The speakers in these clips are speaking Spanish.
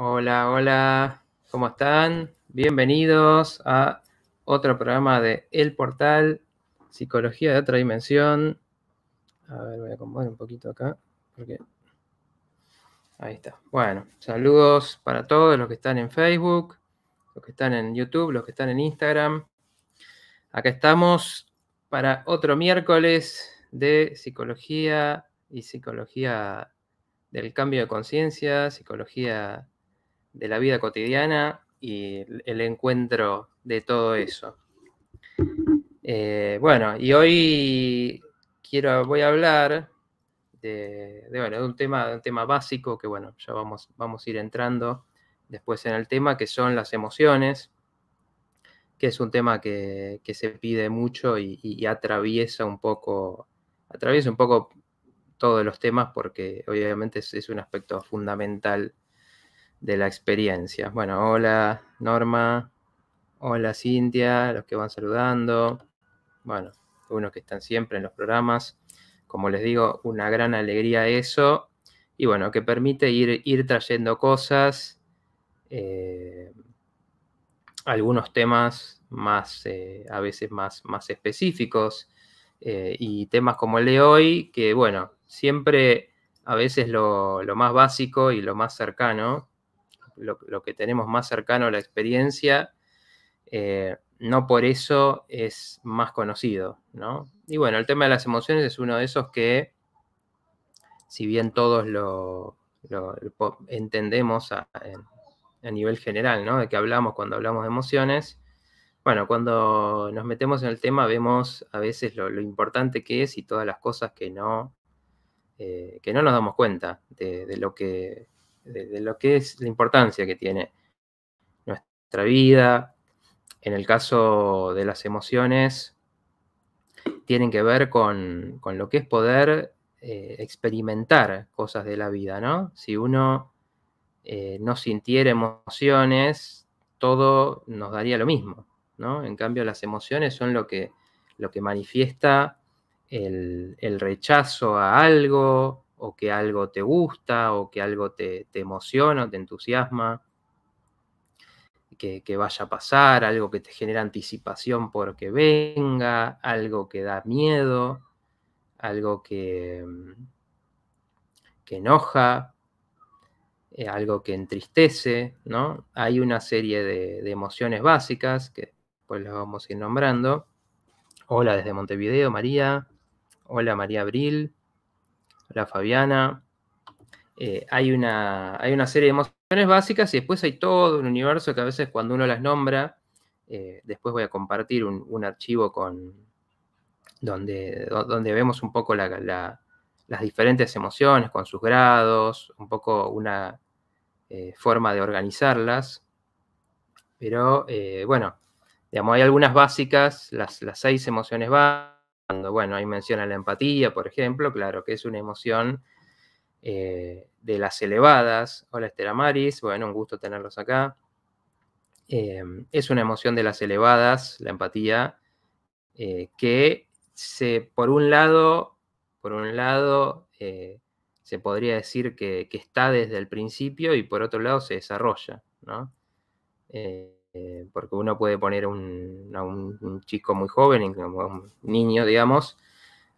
Hola, hola, ¿cómo están? Bienvenidos a otro programa de El Portal, Psicología de otra dimensión. A ver, voy a acomodar un poquito acá, Ahí está. Bueno, saludos para todos los que están en Facebook, los que están en YouTube, los que están en Instagram. Acá estamos para otro miércoles de psicología y psicología del cambio de conciencia, psicología de la vida cotidiana y el encuentro de todo eso. Eh, bueno, y hoy quiero, voy a hablar de, un, tema, tema básico que, bueno, ya vamos, vamos a ir entrando después en el tema, que son las emociones, que es un tema que, se pide mucho y, atraviesa un poco, atraviesa un poco todos los temas porque obviamente es un aspecto fundamental de la experiencia. Bueno, hola Norma, hola Cintia, los que van saludando, bueno, unos que están siempre en los programas. Como les digo, una gran alegría eso. Y bueno, que permite ir, ir trayendo cosas, eh, algunos temas más, eh, a veces más, más específicos, eh, y temas como el de hoy, que bueno, siempre a veces lo, lo más básico y lo más cercano lo, que tenemos más cercano a la experiencia, eh, no por eso es más conocido, ¿no? Y bueno, el tema de las emociones es uno de esos que, si bien todos lo, entendemos a, nivel general, ¿no? De que hablamos cuando hablamos de emociones, bueno, cuando nos metemos en el tema vemos a veces lo, importante que es y todas las cosas que no, eh, que no nos damos cuenta de lo que de, lo que es la importancia que tiene nuestra vida. En el caso de las emociones, tienen que ver con, lo que es poder eh, experimentar cosas de la vida, ¿no? Si uno eh, no sintiera emociones, todo nos daría lo mismo, ¿no? En cambio, las emociones son lo que, lo que manifiesta el rechazo a algo, o que algo te gusta, o que algo te, emociona, te entusiasma, que, vaya a pasar, algo que te genera anticipación porque venga, algo que da miedo, algo que, que enoja, eh, algo que entristece, ¿no? Hay una serie de, de emociones básicas que después las vamos a ir nombrando. Hola desde Montevideo, María. Hola María Abril. Hola Fabiana. Eh, hay, una, una serie de emociones básicas y después hay todo un universo que a veces cuando uno las nombra, eh, después voy a compartir un, archivo con, donde, donde, vemos un poco las diferentes emociones con sus grados, un poco una eh, forma de organizarlas. Pero bueno, digamos, hay algunas básicas, las seis emociones básicas bueno, ahí menciona la empatía, por ejemplo, claro, que es una emoción eh, de las elevadas. Hola Esther Maris, bueno, un gusto tenerlos acá. Eh, es una emoción de las elevadas, la empatía, eh, que se, por un lado, por un lado, se podría decir que, está desde el principio y por otro lado se desarrolla, ¿no? Eh, porque uno puede poner un, a un, chico muy joven, un niño, digamos,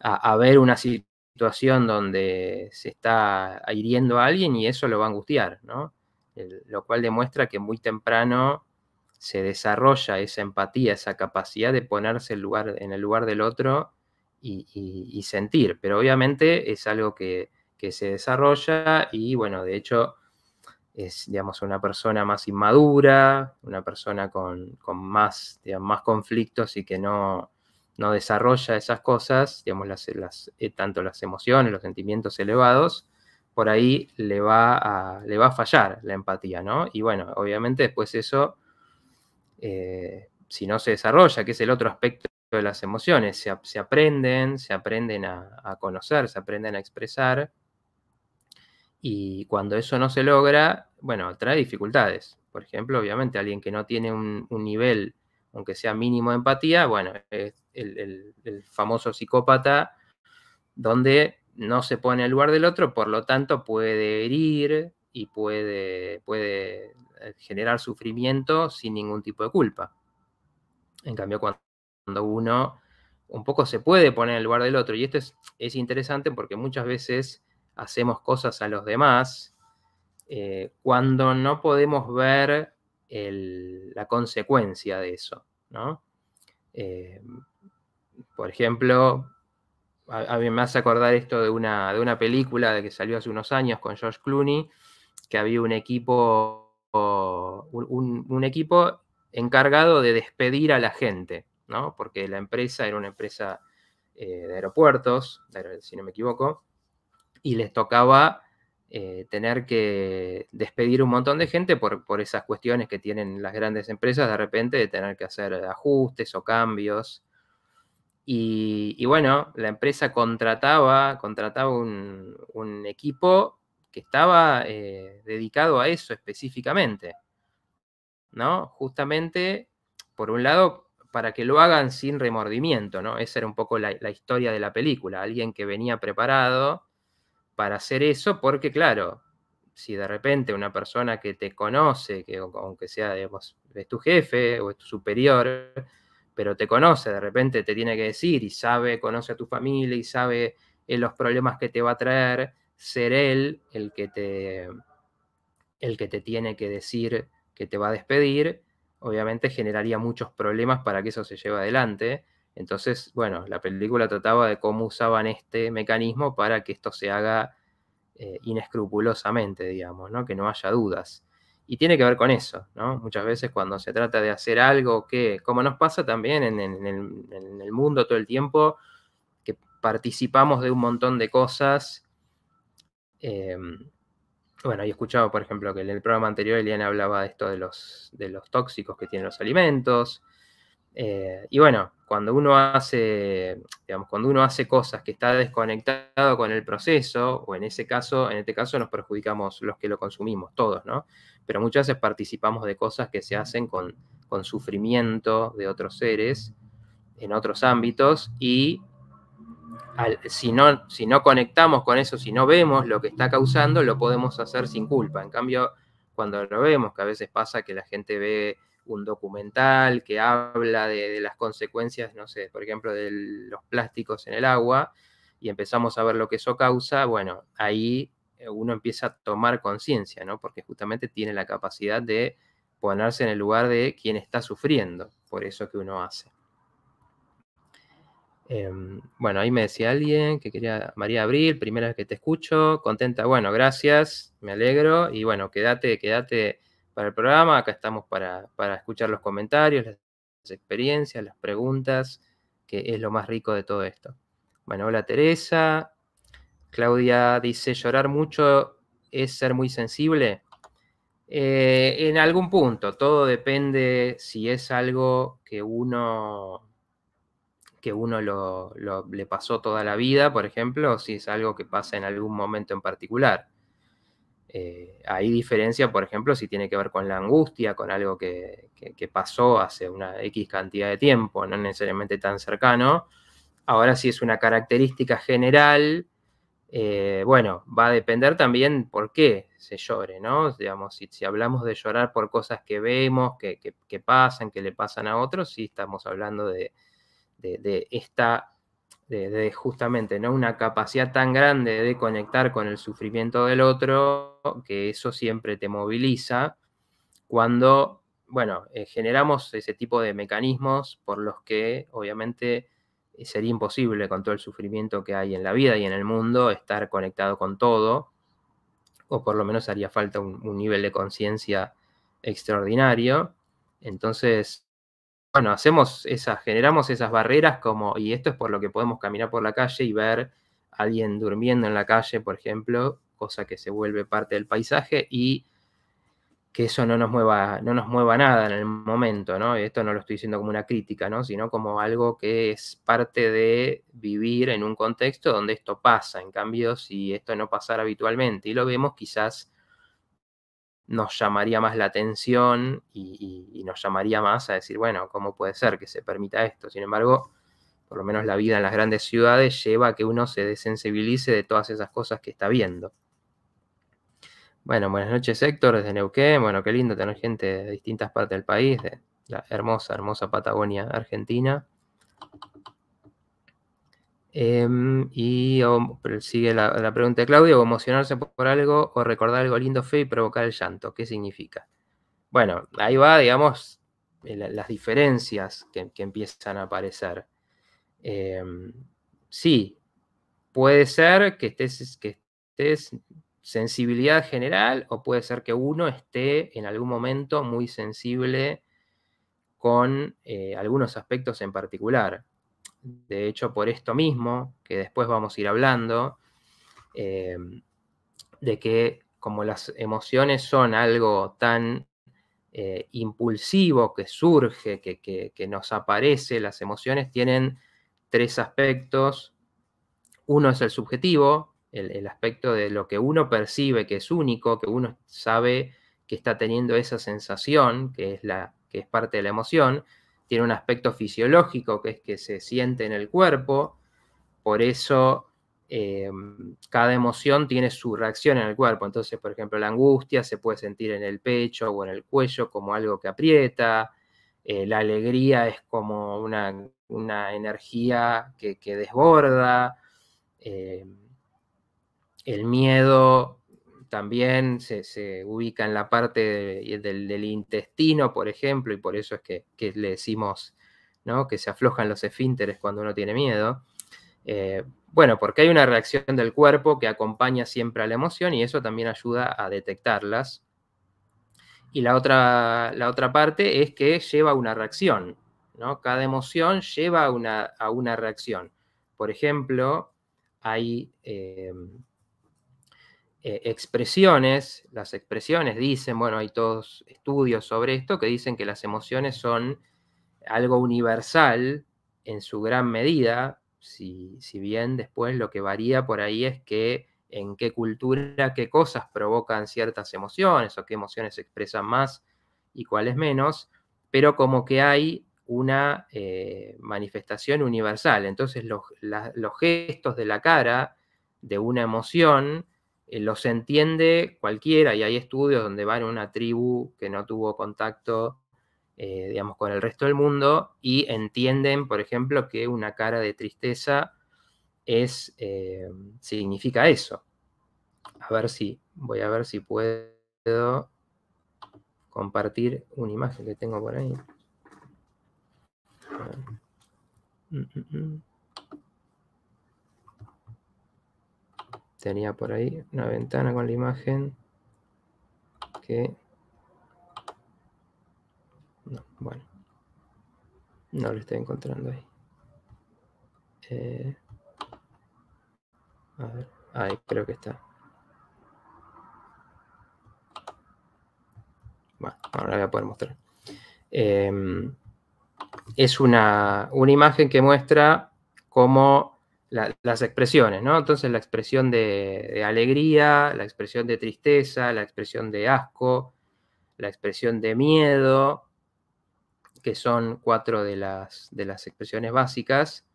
a, ver una situación donde se está hiriendo a alguien y eso lo va a angustiar, ¿no? lo cual demuestra que muy temprano se desarrolla esa empatía, esa capacidad de ponerse lugar, en el lugar del otro y, sentir, pero obviamente es algo que se desarrolla y bueno, de hecho es, digamos, una persona más inmadura, una persona con, más, más conflictos y que no, desarrolla esas cosas, digamos, eh, tanto las emociones, los sentimientos elevados, por ahí le va, a, fallar la empatía, ¿no? Y bueno, obviamente después eso, eh, si no se desarrolla, que es el otro aspecto de las emociones, se, aprenden, se aprenden a, a conocer, se aprenden a expresar, y cuando eso no se logra, bueno, trae dificultades. Por ejemplo, obviamente, alguien que no tiene un, nivel, aunque sea mínimo de empatía, bueno, es el, famoso psicópata donde no se pone el lugar del otro, por lo tanto puede herir y puede, puede eh, generar sufrimiento sin ningún tipo de culpa. En cambio, cuando uno un poco se puede poner en el lugar del otro, y esto es, es interesante porque muchas veces hacemos cosas a los demás, eh, cuando no podemos ver la consecuencia de eso, ¿no? Eh, por ejemplo, a, a, mí me hace acordar esto de una, de una película de que salió hace unos años con George Clooney, que había un equipo, un, equipo encargado de despedir a la gente, ¿no? Porque la empresa era una empresa eh, de aeropuertos, si no me equivoco, y les tocaba eh, tener que despedir un montón de gente por, esas cuestiones que tienen las grandes empresas de repente de tener que hacer ajustes o cambios. Y, bueno, la empresa contrataba, contrataba un, equipo que estaba eh, dedicado a eso específicamente, ¿no? Justamente, por un lado, para que lo hagan sin remordimiento, ¿no? Esa era un poco la, la historia de la película, alguien que venía preparado para hacer eso, porque claro, si de repente una persona que te conoce, que aunque sea, digamos, es tu jefe o es tu superior, pero te conoce, de repente te tiene que decir y sabe, conoce a tu familia y sabe eh, los problemas que te va a traer, ser él el que te, el que te tiene que decir que te va a despedir, obviamente generaría muchos problemas para que eso se lleve adelante. Entonces, bueno, la película trataba de cómo usaban este mecanismo para que esto se haga eh, inescrupulosamente, digamos, ¿no? Que no haya dudas. Y tiene que ver con eso, ¿no? Muchas veces cuando se trata de hacer algo que, como nos pasa también en, el, mundo todo el tiempo, que participamos de un montón de cosas. Em, bueno, he escuchado, por ejemplo, que en el programa anterior Eliana hablaba de esto de los, de los tóxicos que tienen los alimentos. Eh, y bueno, cuando uno hace, digamos, cuando uno hace cosas que está desconectado con el proceso, o en ese caso, en este caso nos perjudicamos los que lo consumimos, todos, ¿no? Pero muchas veces participamos de cosas que se hacen con, sufrimiento de otros seres en otros ámbitos y si, si no conectamos con eso, si no vemos lo que está causando, lo podemos hacer sin culpa. En cambio, cuando lo vemos, que a veces pasa que la gente ve un documental que habla de, las consecuencias, no sé, por ejemplo, de los plásticos en el agua, y empezamos a ver lo que eso causa, bueno, ahí eh, uno empieza a tomar conciencia, ¿no? Porque justamente tiene la capacidad de ponerse en el lugar de quien está sufriendo por eso que uno hace. Em, bueno, ahí me decía alguien que quería, María Abril, primera vez que te escucho, contenta, bueno, gracias, me alegro, y bueno, quédate, quédate el programa. Acá estamos para, escuchar los comentarios, las, experiencias, las preguntas, que es lo más rico de todo esto. Bueno, hola Teresa. Claudia dice, llorar mucho es ser muy sensible. Eh, en algún punto, todo depende si es algo que uno, que uno le pasó toda la vida, por ejemplo, o si es algo que pasa en algún momento en particular. Eh, hay diferencia, por ejemplo, si tiene que ver con la angustia, con algo que, pasó hace una X cantidad de tiempo, no necesariamente tan cercano. Ahora sí es una característica general. Eh, bueno, va a depender también por qué se llore, ¿no? Digamos, si, si hablamos de llorar por cosas que vemos, que, pasan, que le pasan a otros, sí estamos hablando de esta de, justamente ¿no? una capacidad tan grande de conectar con el sufrimiento del otro, que eso siempre te moviliza, cuando, bueno, eh, generamos ese tipo de mecanismos por los que obviamente eh, sería imposible con todo el sufrimiento que hay en la vida y en el mundo estar conectado con todo, o por lo menos haría falta un nivel de conciencia extraordinario. Entonces, bueno, hacemos esas, generamos esas barreras como, y esto es por lo que podemos caminar por la calle y ver a alguien durmiendo en la calle, por ejemplo, cosa que se vuelve parte del paisaje y que eso no nos mueva, no nos mueva nada en el momento, ¿no? Esto no lo estoy diciendo como una crítica, ¿no? Sino como algo que es parte de vivir en un contexto donde esto pasa. En cambio, si esto no pasara habitualmente y lo vemos, quizás nos llamaría más la atención y, nos llamaría más a decir, bueno, ¿cómo puede ser que se permita esto? Sin embargo, por lo menos la vida en las grandes ciudades lleva a que uno se desensibilice de todas esas cosas que está viendo. Bueno, buenas noches Héctor desde Neuquén. Bueno, qué lindo tener gente de distintas partes del país, de la hermosa, hermosa Patagonia Argentina. Em, y sigue la, pregunta de Claudio, emocionarse por algo o recordar algo lindo, fe y provocar el llanto, ¿qué significa? Bueno, ahí va, digamos, eh, las diferencias que, empiezan a aparecer. Em, sí, puede ser que estés, sensibilidad general o puede ser que uno esté en algún momento muy sensible con eh, algunos aspectos en particular de hecho por esto mismo, que después vamos a ir hablando, eh, de que como las emociones son algo tan eh, impulsivo que surge, que, nos aparece, las emociones tienen tres aspectos. Uno es el subjetivo, el, el aspecto de lo que uno percibe que es único, que uno sabe que está teniendo esa sensación, que es, la, que es parte de la emoción tiene un aspecto fisiológico, que es que se siente en el cuerpo, por eso eh, cada emoción tiene su reacción en el cuerpo. Entonces, por ejemplo, la angustia se puede sentir en el pecho o en el cuello como algo que aprieta, eh, la alegría es como una, energía que, desborda, eh, el miedo también se, ubica en la parte del, intestino, por ejemplo, y por eso es que, le decimos ¿no? que se aflojan los esfínteres cuando uno tiene miedo. Eh, bueno, porque hay una reacción del cuerpo que acompaña siempre a la emoción y eso también ayuda a detectarlas. Y la otra, la otra parte es que lleva una reacción, ¿no? Cada emoción lleva una, a una reacción. Por ejemplo, hay... Eh, eh, expresiones, las expresiones dicen, bueno, hay todos estudios sobre esto que dicen que las emociones son algo universal en su gran medida, si, si bien después lo que varía por ahí es que en qué cultura, qué cosas provocan ciertas emociones o qué emociones se expresan más y cuáles menos, pero como que hay una eh, manifestación universal. Entonces los gestos de la cara de una emoción eh, los entiende cualquiera y hay estudios donde van una tribu que no tuvo contacto, eh, digamos, con el resto del mundo y entienden, por ejemplo, que una cara de tristeza es, eh, significa eso. A ver si, voy a ver si puedo compartir una imagen que tengo por ahí. Mm, mm, mm. tenía por ahí una ventana con la imagen que... No, bueno. No lo estoy encontrando ahí. Eh, a ver. Ahí creo que está. Bueno, ahora voy a poder mostrar. Em, es una, una imagen que muestra cómo las expresiones, ¿no? Entonces la expresión de, alegría, la expresión de tristeza, la expresión de asco, la expresión de miedo, que son cuatro de las, de las expresiones básicas,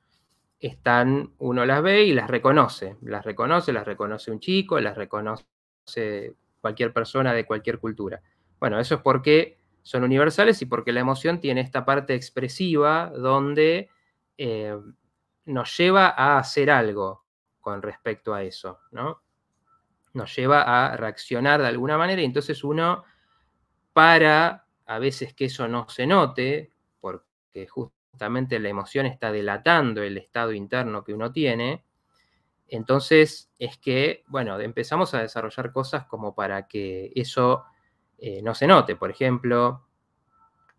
están, uno las ve y las reconoce, las reconoce, las reconoce un chico, las reconoce cualquier persona de cualquier cultura. Bueno, eso es porque son universales y porque la emoción tiene esta parte expresiva donde... Eh, nos lleva a hacer algo con respecto a eso, ¿no? Nos lleva a reaccionar de alguna manera y entonces uno, para a veces que eso no se note, porque justamente la emoción está delatando el estado interno que uno tiene, entonces es que, bueno, empezamos a desarrollar cosas como para que eso eh, no se note. Por ejemplo,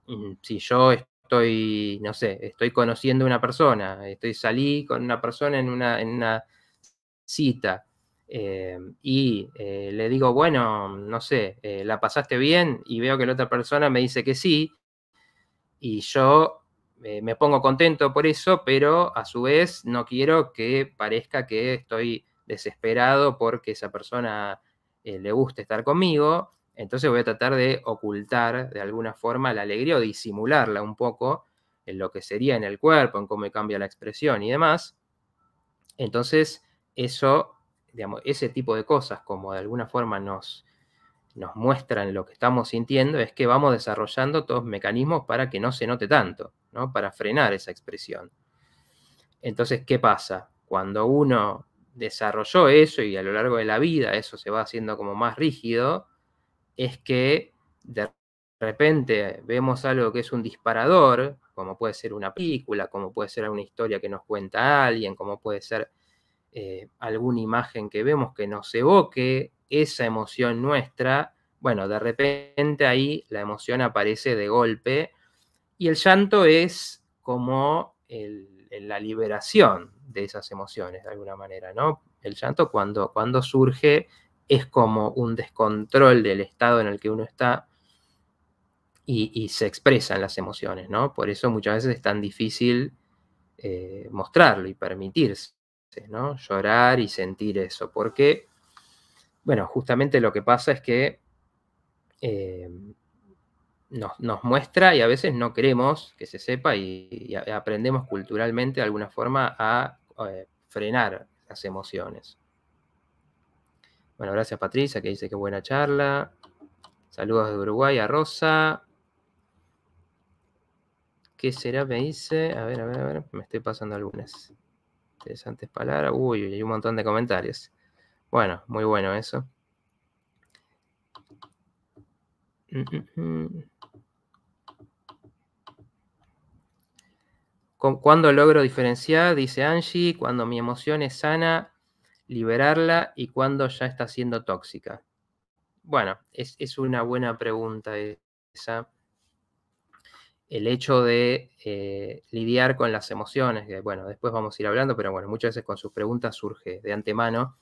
mm, si yo estoy, no sé, estoy conociendo a una persona, estoy salí con una persona en una, en una cita eh, y eh, le digo, bueno, no sé, eh, ¿la pasaste bien? Y veo que la otra persona me dice que sí y yo me pongo contento por eso, pero a su vez no quiero que parezca que estoy desesperado porque esa persona le guste estar conmigo entonces voy a tratar de ocultar de alguna forma la alegría o disimularla un poco en lo que sería en el cuerpo, en cómo cambia la expresión y demás. Entonces, eso, ese tipo de cosas, como de alguna forma nos, nos muestran lo que estamos sintiendo, es que vamos desarrollando todos mecanismos para que no se note tanto, Para frenar esa expresión. Entonces, ¿qué pasa? Cuando uno desarrolló eso y a lo largo de la vida eso se va haciendo como más rígido, es que de repente vemos algo que es un disparador, como puede ser una película, como puede ser una historia que nos cuenta alguien, como puede ser eh, alguna imagen que vemos que nos evoque esa emoción nuestra, bueno, de repente ahí la emoción aparece de golpe y el llanto es como la liberación de esas emociones de alguna manera, ¿no? El llanto cuando, cuando surge es como un descontrol del estado en el que uno está y, se expresan las emociones, ¿no? Por eso muchas veces es tan difícil eh, mostrarlo y permitirse, Llorar y sentir eso, porque, bueno, justamente lo que pasa es que eh, nos, muestra y a veces no queremos que se sepa y, aprendemos culturalmente de alguna forma a eh, frenar las emociones. Bueno, gracias Patricia, que dice que buena charla. Saludos de Uruguay a Rosa. ¿Qué será? Me dice. A ver, a ver, a ver. Me estoy pasando algunas. Interesantes palabras. Uy, hay un montón de comentarios. Bueno, muy bueno eso. ¿Cuándo logro diferenciar, dice Angie, cuando mi emoción es sana liberarla y cuando ya está siendo tóxica? Bueno, es, una buena pregunta e-, esa. El hecho de eh, lidiar con las emociones, que bueno, después vamos a ir hablando, pero bueno, muchas veces con sus preguntas surge de antemano.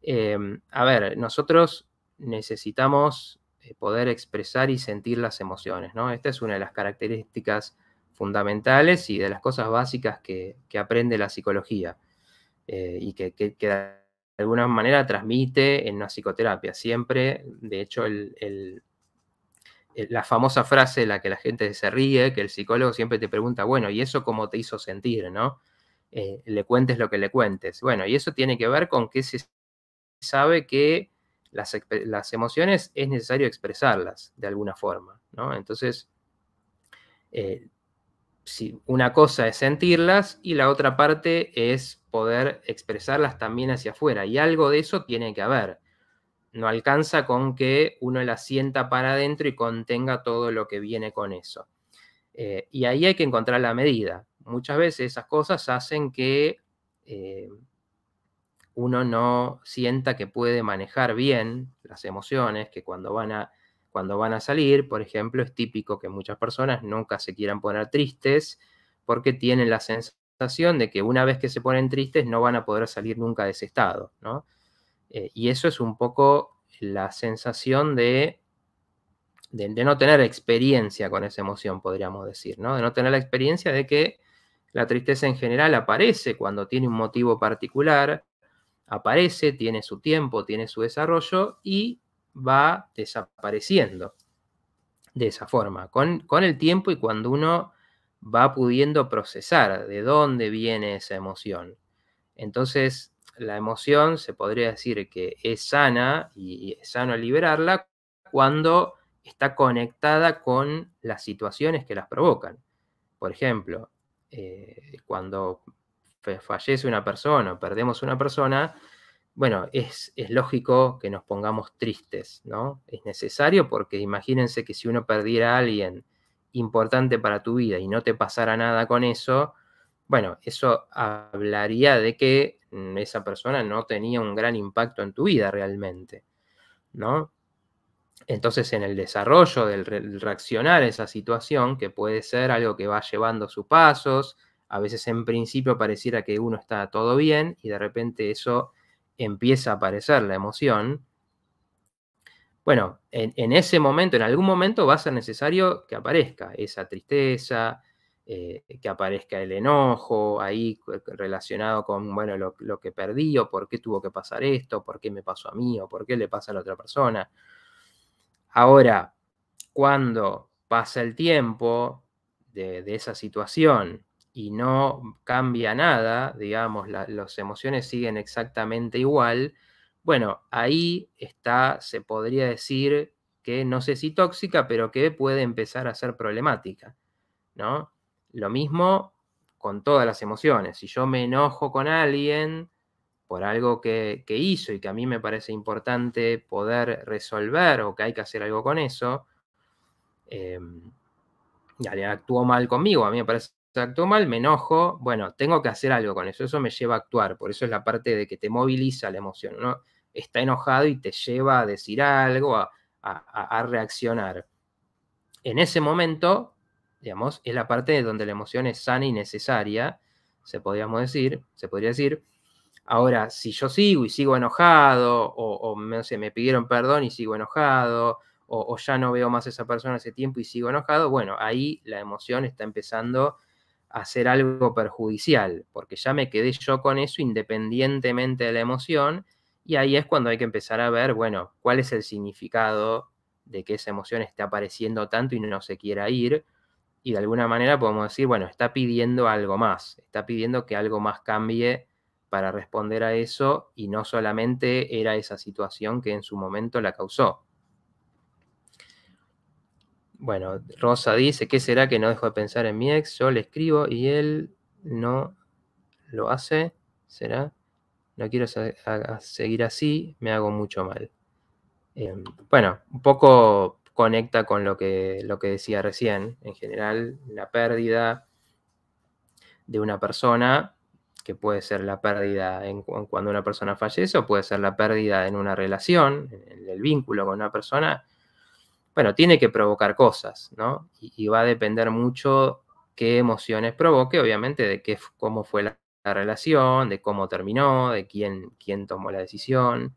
Em, a ver, nosotros necesitamos eh, poder expresar y sentir las emociones, ¿no? Esta es una de las características fundamentales y de las cosas básicas que, aprende la psicología eh, y que, queda. que, alguna manera transmite en una psicoterapia. Siempre, de hecho, el, la famosa frase la que la gente se ríe, que el psicólogo siempre te pregunta, bueno, ¿y eso cómo te hizo sentir? ¿no? Eh, le cuentes lo que le cuentes. Bueno, y eso tiene que ver con que se sabe que las, emociones es necesario expresarlas de alguna forma. ¿no? Entonces, eh, una cosa es sentirlas y la otra parte es poder expresarlas también hacia afuera. Y algo de eso tiene que haber. No alcanza con que uno las sienta para adentro y contenga todo lo que viene con eso. Eh, y ahí hay que encontrar la medida. Muchas veces esas cosas hacen que eh, uno no sienta que puede manejar bien las emociones, que cuando van a cuando van a salir, por ejemplo, es típico que muchas personas nunca se quieran poner tristes porque tienen la sensación de que una vez que se ponen tristes no van a poder salir nunca de ese estado, ¿no? Eh, y eso es un poco la sensación de, de, de, no tener experiencia con esa emoción, podríamos decir, ¿no? De no tener la experiencia de que la tristeza en general aparece cuando tiene un motivo particular, aparece, tiene su tiempo, tiene su desarrollo y va desapareciendo de esa forma, con, el tiempo y cuando uno va pudiendo procesar de dónde viene esa emoción. Entonces, la emoción se podría decir que es sana y es sano liberarla cuando está conectada con las situaciones que las provocan. Por ejemplo, eh, cuando fallece una persona o perdemos una persona, bueno, es, lógico que nos pongamos tristes, ¿no? Es necesario porque imagínense que si uno perdiera a alguien importante para tu vida y no te pasara nada con eso, bueno, eso hablaría de que mm, esa persona no tenía un gran impacto en tu vida realmente, ¿no? Entonces, en el desarrollo del reaccionar a esa situación, que puede ser algo que va llevando sus pasos, a veces en principio pareciera que uno está todo bien y de repente eso empieza a aparecer la emoción, bueno, en, ese momento, en algún momento va a ser necesario que aparezca esa tristeza, eh, que aparezca el enojo ahí eh, relacionado con, bueno, lo, que perdí o por qué tuvo que pasar esto, por qué me pasó a mí o por qué le pasa a la otra persona. Ahora, cuando pasa el tiempo de, de esa situación y no cambia nada, digamos, las emociones siguen exactamente igual, bueno, ahí está, se podría decir que no sé si tóxica, pero que puede empezar a ser problemática, ¿no? Lo mismo con todas las emociones. Si yo me enojo con alguien por algo que, hizo y que a mí me parece importante poder resolver o que hay que hacer algo con eso, y em, alguien actuó mal conmigo, a mí me parece se mal, me enojo, bueno, tengo que hacer algo con eso, eso me lleva a actuar, por eso es la parte de que te moviliza la emoción, ¿no? Está enojado y te lleva a decir algo, a, reaccionar. En ese momento, digamos, es la parte de donde la emoción es sana y necesaria, se podríamos decir, se podría decir. Ahora, si yo sigo y sigo enojado, o, no me pidieron perdón y sigo enojado, o, o ya no veo más a esa persona hace tiempo y sigo enojado, bueno, ahí la emoción está empezando a hacer algo perjudicial, porque ya me quedé yo con eso independientemente de la emoción, y ahí es cuando hay que empezar a ver, bueno, cuál es el significado de que esa emoción esté apareciendo tanto y no se quiera ir, y de alguna manera podemos decir, bueno, está pidiendo algo más, está pidiendo que algo más cambie para responder a eso y no solamente era esa situación que en su momento la causó. Bueno, Rosa dice, ¿qué será que no dejo de pensar en mi ex? Yo le escribo y él no lo hace. ¿Será? No quiero seguir así, me hago mucho mal. Em, bueno, un poco conecta con lo que, lo que decía recién. En general, la pérdida de una persona, que puede ser la pérdida en, cuando una persona fallece o puede ser la pérdida en una relación, en el vínculo con una persona, bueno, tiene que provocar cosas, ¿no? Y, va a depender mucho qué emociones provoque, obviamente, de qué, cómo fue la, relación, de cómo terminó, de quién, quién tomó la decisión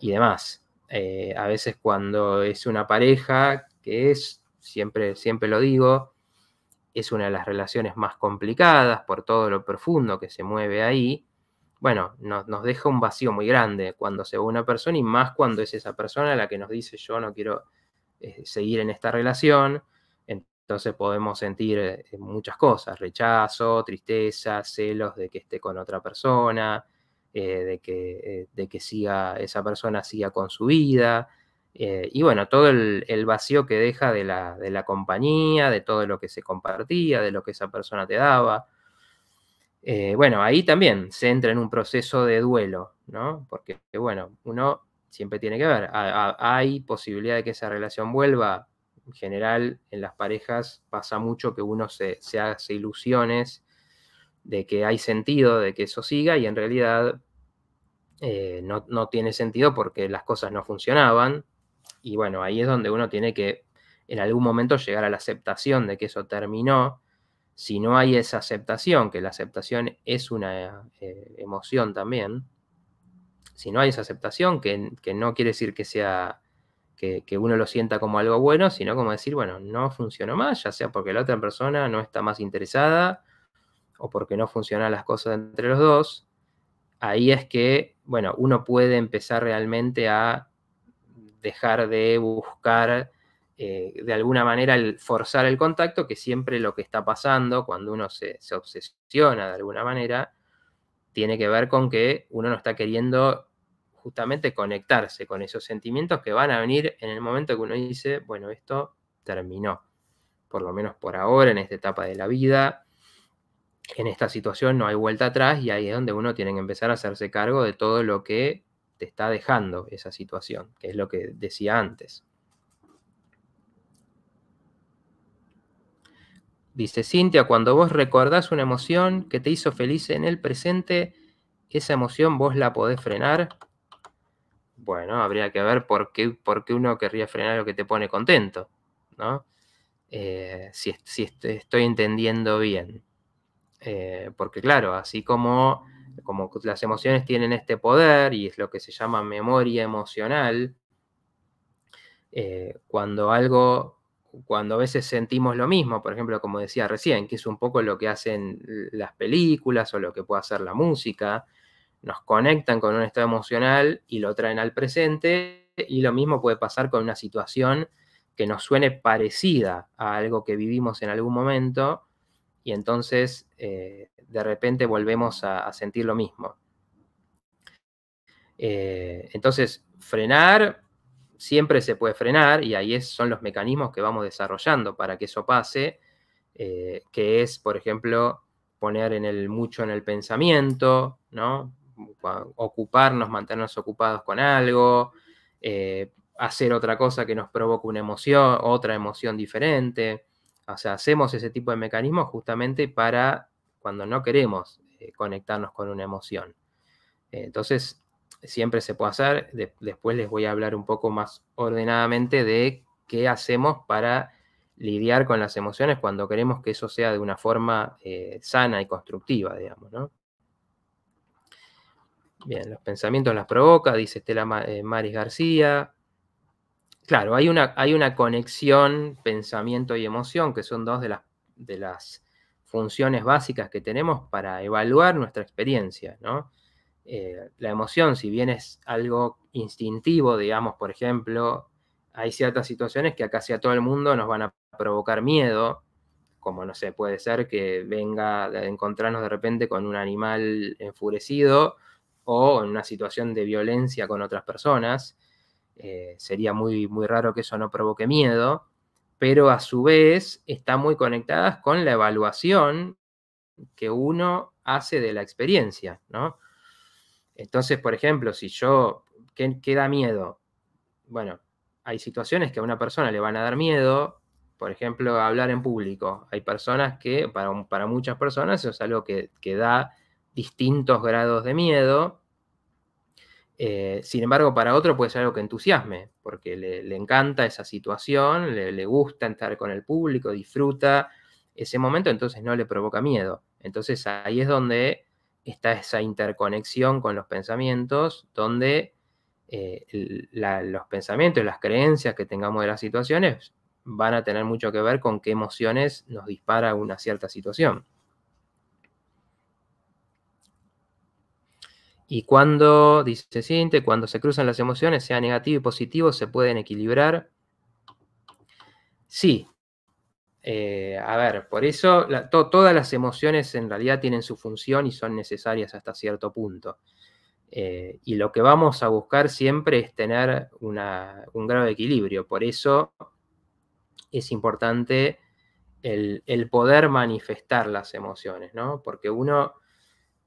y demás. Eh, a veces cuando es una pareja, que es, siempre, siempre lo digo, es una de las relaciones más complicadas por todo lo profundo que se mueve ahí, bueno, nos deja un vacío muy grande cuando se va una persona y más cuando es esa persona la que nos dice yo no quiero eh, seguir en esta relación, entonces podemos sentir eh, eh, muchas cosas, rechazo, tristeza, celos de que esté con otra persona, de, que, de que siga, esa persona siga con su vida, y bueno, todo el, vacío que deja de la, compañía, de todo lo que se compartía, de lo que esa persona te daba. bueno, ahí también se entra en un proceso de duelo, ¿no? Porque, bueno, uno siempre tiene que ver. Hay posibilidad de que esa relación vuelva. En general, en las parejas pasa mucho que uno se, hace ilusiones de que hay sentido, de que eso siga, y en realidad eh, no, tiene sentido porque las cosas no funcionaban. Y bueno, ahí es donde uno tiene que en algún momento llegar a la aceptación de que eso terminó. Si no hay esa aceptación, que la aceptación es una eh, emoción también, si no hay esa aceptación, que, no quiere decir que sea que, uno lo sienta como algo bueno, sino como decir, bueno, no funcionó más, ya sea porque la otra persona no está más interesada o porque no funcionan las cosas entre los dos, ahí es que, bueno, uno puede empezar realmente a dejar de buscar eh, de alguna manera el forzar el contacto, que siempre lo que está pasando cuando uno se obsesiona de alguna manera tiene que ver con que uno no está queriendo justamente conectarse con esos sentimientos que van a venir en el momento que uno dice, bueno, esto terminó, por lo menos por ahora, en esta etapa de la vida, en esta situación no hay vuelta atrás y ahí es donde uno tiene que empezar a hacerse cargo de todo lo que te está dejando esa situación, que es lo que decía antes. Dice Cintia, cuando vos recordás una emoción que te hizo feliz en el presente, esa emoción vos la podés frenar. Bueno, habría que ver por qué, por uno querría frenar lo que te pone contento, ¿no? Eh, si, si, estoy entendiendo bien. Eh, porque claro, así como, como las emociones tienen este poder y es lo que se llama memoria emocional, eh, cuando algo cuando a veces sentimos lo mismo, por ejemplo, como decía recién, que es un poco lo que hacen las películas o lo que puede hacer la música, nos conectan con un estado emocional y lo traen al presente, y lo mismo puede pasar con una situación que nos suene parecida a algo que vivimos en algún momento, y entonces eh, de repente volvemos a, sentir lo mismo. Eh, entonces, frenar, siempre se puede frenar y ahí son los mecanismos que vamos desarrollando para que eso pase, eh, que es, por ejemplo, poner en el, mucho en el pensamiento, ¿no? ocuparnos, mantenernos ocupados con algo, eh, hacer otra cosa que nos provoque una emoción, otra emoción diferente. O sea, hacemos ese tipo de mecanismos justamente para cuando no queremos eh, conectarnos con una emoción. entonces, siempre se puede hacer. después les voy a hablar un poco más ordenadamente de qué hacemos para lidiar con las emociones cuando queremos que eso sea de una forma eh, sana y constructiva, digamos, ¿no? Bien, los pensamientos las provoca, dice Estela eh, Maris García. Claro, hay una, hay una conexión, pensamiento y emoción, que son dos de las, de las funciones básicas que tenemos para evaluar nuestra experiencia, ¿no? Eh, la emoción, si bien es algo instintivo, digamos, por ejemplo, hay ciertas situaciones que a casi a todo el mundo nos van a provocar miedo, como no sé, puede ser que venga a encontrarnos de repente con un animal enfurecido o en una situación de violencia con otras personas. Eh, sería muy, muy raro que eso no provoque miedo, pero a su vez está muy conectadas con la evaluación que uno hace de la experiencia, ¿no? Entonces, por ejemplo, si yo, ¿qué, da miedo? Bueno, hay situaciones que a una persona le van a dar miedo, por ejemplo, hablar en público. Hay personas que, para, muchas personas, es algo que, da distintos grados de miedo. Eh, sin embargo, para otro puede ser algo que entusiasme, porque le, encanta esa situación, le, le, gusta estar con el público, disfruta ese momento, entonces no le provoca miedo. Entonces ahí es donde está esa interconexión con los pensamientos, donde eh, los pensamientos, y las creencias que tengamos de las situaciones van a tener mucho que ver con qué emociones nos dispara una cierta situación. Y cuando, dice siente cuando se cruzan las emociones, sea negativo y positivo, se pueden equilibrar. Sí, eh, a ver, por eso todas las emociones en realidad tienen su función y son necesarias hasta cierto punto. Eh, y lo que vamos a buscar siempre es tener un grado de equilibrio. Por eso es importante el, poder manifestar las emociones, ¿no? Porque uno,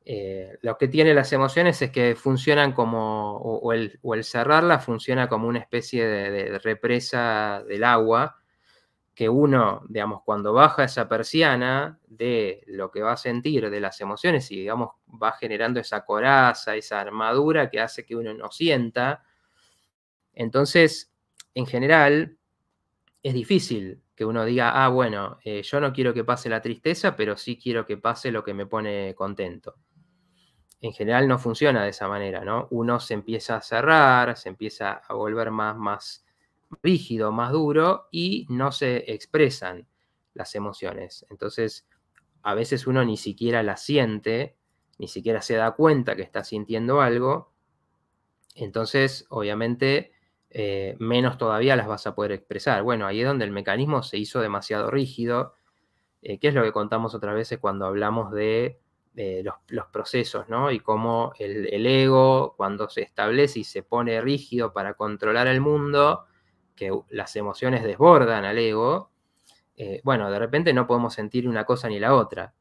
eh, lo que tiene las emociones es que funcionan como, o, el, cerrarlas funciona como una especie de represa del agua que uno, digamos, cuando baja esa persiana de lo que va a sentir, de las emociones, y digamos, va generando esa coraza, esa armadura que hace que uno no sienta, entonces, en general, es difícil que uno diga, ah, bueno, eh, yo no quiero que pase la tristeza, pero sí quiero que pase lo que me pone contento. En general no funciona de esa manera, ¿no? Uno se empieza a cerrar, se empieza a volver más, más rígido, más duro y no se expresan las emociones. Entonces, a veces uno ni siquiera las siente, ni siquiera se da cuenta que está sintiendo algo. Entonces, obviamente, eh, menos todavía las vas a poder expresar. Bueno, ahí es donde el mecanismo se hizo demasiado rígido, eh, que es lo que contamos otras veces cuando hablamos de eh, los, procesos, ¿no? Y cómo el ego, cuando se establece y se pone rígido para controlar el mundo, que las emociones desbordan al ego, eh, bueno, de repente no podemos sentir una cosa ni la otra.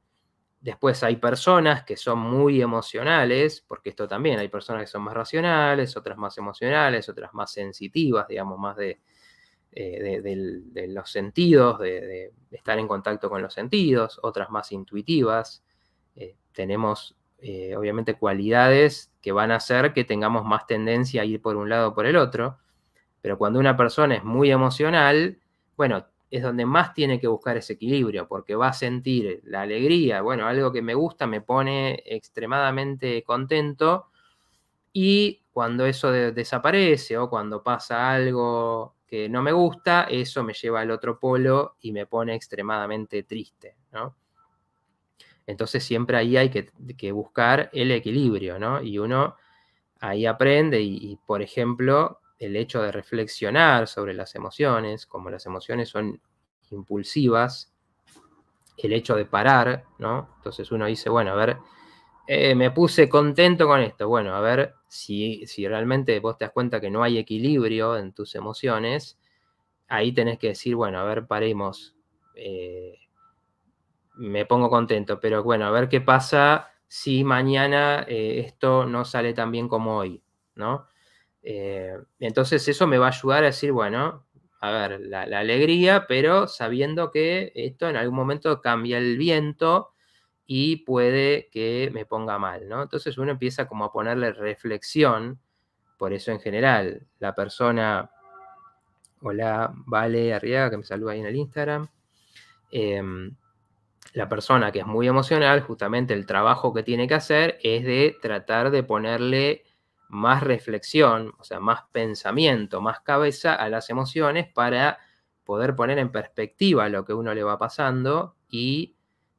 Después hay personas que son muy emocionales, porque esto también, hay personas que son más racionales, otras más emocionales, otras más sensitivas, digamos, más de, eh, los sentidos, de, estar en contacto con los sentidos, otras más intuitivas. Eh, tenemos, obviamente, cualidades que van a hacer que tengamos más tendencia a ir por un lado o por el otro. Pero cuando una persona es muy emocional, bueno, es donde más tiene que buscar ese equilibrio, porque va a sentir la alegría, bueno, algo que me gusta me pone extremadamente contento, y cuando eso desaparece o cuando pasa algo que no me gusta, eso me lleva al otro polo y me pone extremadamente triste, ¿no? Entonces siempre ahí hay que, buscar el equilibrio, ¿no? Y uno ahí aprende y, y por ejemplo, el hecho de reflexionar sobre las emociones, como las emociones son impulsivas, el hecho de parar, ¿no? Entonces uno dice, bueno, a ver, eh, me puse contento con esto. Bueno, a ver si, si realmente vos te das cuenta que no hay equilibrio en tus emociones, ahí tenés que decir, bueno, a ver, paremos. Eh, me pongo contento, pero bueno, a ver qué pasa si mañana eh, esto no sale tan bien como hoy, ¿no? Eh, entonces eso me va a ayudar a decir, bueno, a ver, la, alegría, pero sabiendo que esto en algún momento cambia el viento y puede que me ponga mal, ¿no? Entonces uno empieza como a ponerle reflexión, por eso en general, la persona, hola, Vale Arriaga, que me saluda ahí en el Instagram, em, la persona que es muy emocional, justamente el trabajo que tiene que hacer es de tratar de ponerle más reflexión, o sea, más pensamiento, más cabeza a las emociones para poder poner en perspectiva lo que uno le va pasando y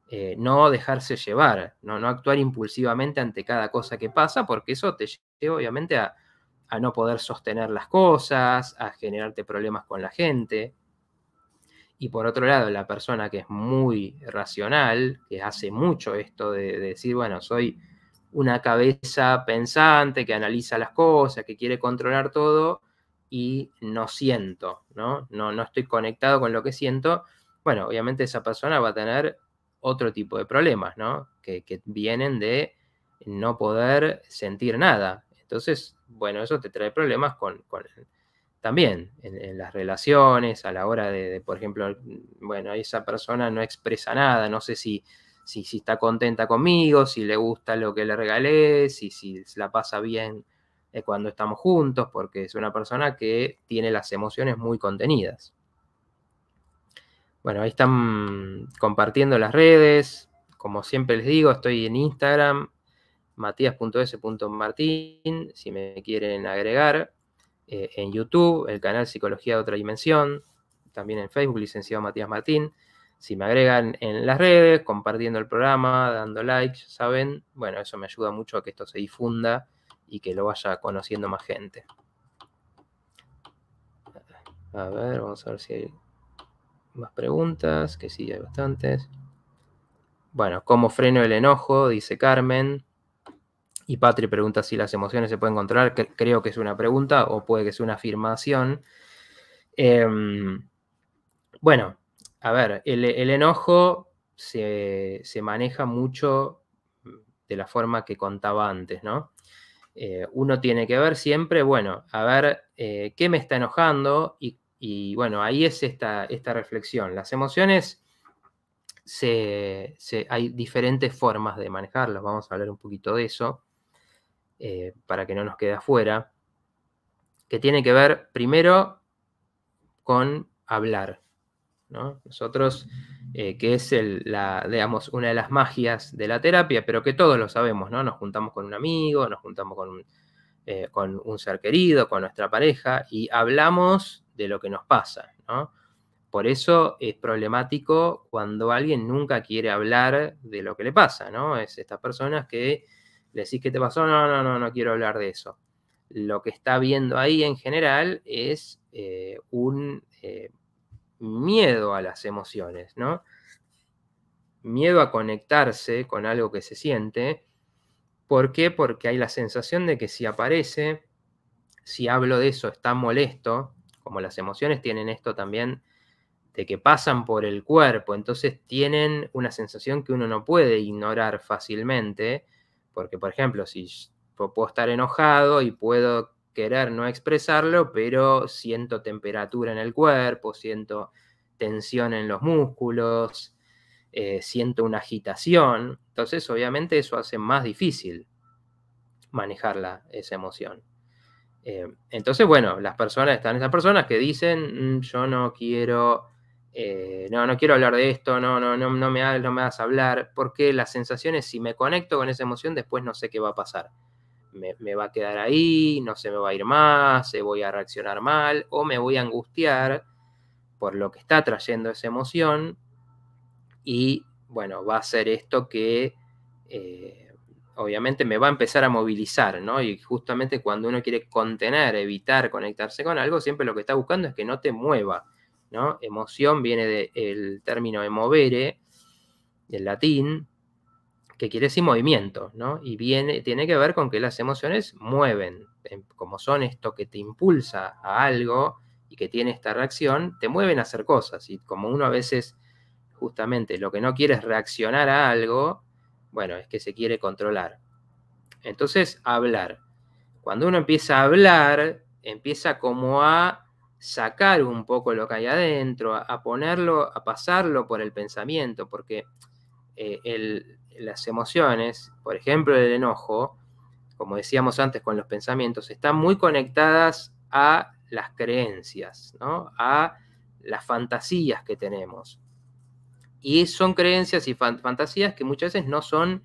eh, no dejarse llevar, ¿no? no actuar impulsivamente ante cada cosa que pasa, porque eso te lleva obviamente a, no poder sostener las cosas, a generarte problemas con la gente. Y por otro lado, la persona que es muy racional, que hace mucho esto de decir, bueno, soy una cabeza pensante que analiza las cosas, que quiere controlar todo y no siento, ¿no? No, no estoy conectado con lo que siento. Bueno, obviamente esa persona va a tener otro tipo de problemas, ¿no? Que, vienen de no poder sentir nada. Entonces, bueno, eso te trae problemas con, también en, las relaciones, a la hora de, por ejemplo, bueno, esa persona no expresa nada, no sé si si, está contenta conmigo, si le gusta lo que le regalé, si, si la pasa bien eh, cuando estamos juntos, porque es una persona que tiene las emociones muy contenidas. Bueno, ahí están compartiendo las redes. Como siempre les digo, estoy en Instagram, matías.s.martín, si me quieren agregar. Eh, en YouTube, el canal Psicología de Otra Dimensión. También en Facebook, licenciado Matías Martín si me agregan en las redes, compartiendo el programa, dando likes, ¿saben? Bueno, eso me ayuda mucho a que esto se difunda y que lo vaya conociendo más gente. A ver, vamos a ver si hay más preguntas, que sí, hay bastantes. Bueno, ¿cómo freno el enojo? Dice Carmen. Y Patri pregunta si las emociones se pueden controlar. Creo que es una pregunta o puede que sea una afirmación. Em, bueno, a ver, el, enojo se, maneja mucho de la forma que contaba antes, ¿no? Eh, uno tiene que ver siempre, bueno, a ver eh, qué me está enojando y, bueno, ahí es esta, esta reflexión. Las emociones hay diferentes formas de manejarlas, vamos a hablar un poquito de eso, eh, para que no nos quede afuera, que tiene que ver primero con hablar, nosotros, eh, que es la, digamos, una de las magias de la terapia, pero que todos lo sabemos, ¿no? Nos juntamos con un amigo, nos juntamos con un, eh, con un ser querido, con nuestra pareja, y hablamos de lo que nos pasa, ¿no? Por eso es problemático cuando alguien nunca quiere hablar de lo que le pasa, ¿no? Es estas personas que le decís que te pasó, no, no, no, no quiero hablar de eso. Lo que está viendo ahí en general es eh, un, miedo a las emociones, ¿no? Miedo a conectarse con algo que se siente. ¿Por qué? Porque hay la sensación de que si aparece, si hablo de eso, está molesto, como las emociones tienen esto también, de que pasan por el cuerpo, entonces tienen una sensación que uno no puede ignorar fácilmente, porque por ejemplo, si puedo estar enojado y puedo querer no expresarlo, pero siento temperatura en el cuerpo, siento tensión en los músculos, eh, siento una agitación. Entonces, obviamente, eso hace más difícil manejarla, esa emoción. Eh, entonces, bueno, las personas, están esas personas que dicen, mm, yo no quiero, eh, no, no quiero hablar de esto, no, no, no, no me no me hagas hablar, porque las sensaciones, si me conecto con esa emoción, después no sé qué va a pasar me, va a quedar ahí, no se me va a ir más, se voy a reaccionar mal o me voy a angustiar por lo que está trayendo esa emoción y bueno, va a ser esto que eh, obviamente me va a empezar a movilizar, ¿no? Y justamente cuando uno quiere contener, evitar conectarse con algo, siempre lo que está buscando es que no te mueva, ¿no? Emoción viene del término emovere, del latín, que quiere decir movimiento, ¿no? Y viene, tiene que ver con que las emociones mueven, em, como son esto que te impulsa a algo y que tiene esta reacción, te mueven a hacer cosas. Y como uno a veces, justamente, lo que no quiere es reaccionar a algo, bueno, es que se quiere controlar. Entonces, hablar. Cuando uno empieza a hablar, empieza como a sacar un poco lo que hay adentro, a, ponerlo, a pasarlo por el pensamiento, porque eh, el, las emociones, por ejemplo el enojo, como decíamos antes con los pensamientos, están muy conectadas a las creencias, ¿no? a las fantasías que tenemos. Y son creencias y fantasías que muchas veces no son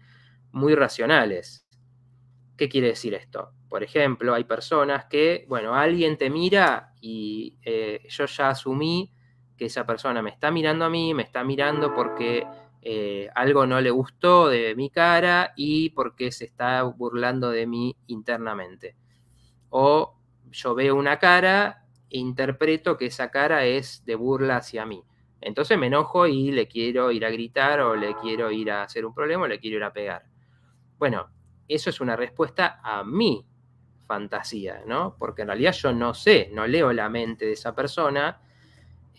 muy racionales. ¿Qué quiere decir esto? Por ejemplo, hay personas que, bueno, alguien te mira y eh, yo ya asumí que esa persona me está mirando a mí, me está mirando porque eh, algo no le gustó de mi cara y porque se está burlando de mí internamente. O yo veo una cara, e interpreto que esa cara es de burla hacia mí. Entonces me enojo y le quiero ir a gritar o le quiero ir a hacer un problema o le quiero ir a pegar. Bueno, eso es una respuesta a mi fantasía, ¿no? Porque en realidad yo no sé, no leo la mente de esa persona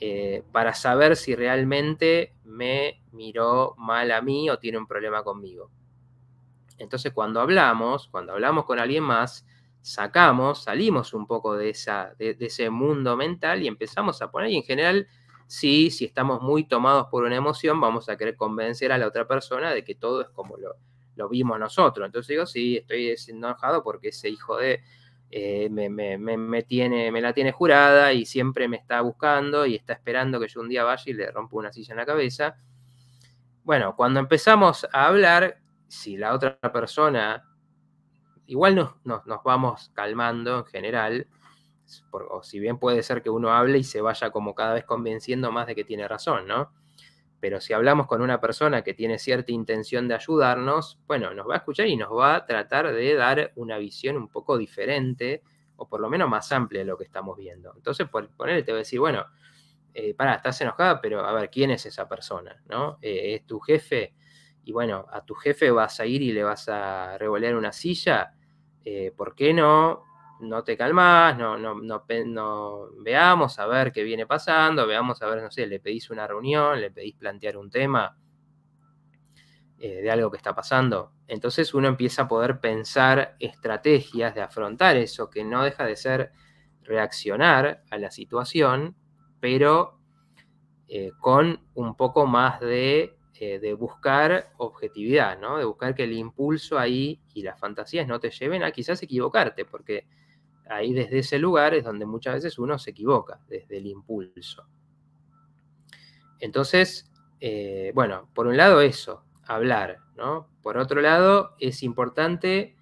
eh, para saber si realmente me miró mal a mí o tiene un problema conmigo. Entonces cuando hablamos, cuando hablamos con alguien más, sacamos, salimos un poco de, esa, de, ese mundo mental y empezamos a poner, y en general, sí, si estamos muy tomados por una emoción, vamos a querer convencer a la otra persona de que todo es como lo, lo vimos nosotros. Entonces digo, sí, estoy enojado porque ese hijo de eh, me, me, tiene, me la tiene jurada y siempre me está buscando y está esperando que yo un día vaya y le rompa una silla en la cabeza. Bueno, cuando empezamos a hablar, si la otra persona, igual nos, vamos calmando en general, o si bien puede ser que uno hable y se vaya como cada vez convenciendo más de que tiene razón, ¿no? Pero si hablamos con una persona que tiene cierta intención de ayudarnos, bueno, nos va a escuchar y nos va a tratar de dar una visión un poco diferente o por lo menos más amplia de lo que estamos viendo. Entonces, por ponerle, te va a decir, bueno, eh, para, estás enojada, pero a ver, ¿quién es esa persona? ¿No? Eh, ¿Es tu jefe? Y bueno, a tu jefe vas a ir y le vas a revolear una silla. Eh, ¿Por qué no? no te calmas, no, no, veamos a ver qué viene pasando, veamos a ver, no sé, le pedís una reunión, le pedís plantear un tema eh, de algo que está pasando. Entonces uno empieza a poder pensar estrategias de afrontar eso, que no deja de ser reaccionar a la situación, pero eh, con un poco más de, eh, de buscar objetividad, ¿no? De buscar que el impulso ahí y las fantasías no te lleven a quizás equivocarte, porque ahí desde ese lugar es donde muchas veces uno se equivoca, desde el impulso. Entonces, eh, bueno, por un lado eso, hablar, ¿no? Por otro lado, es importante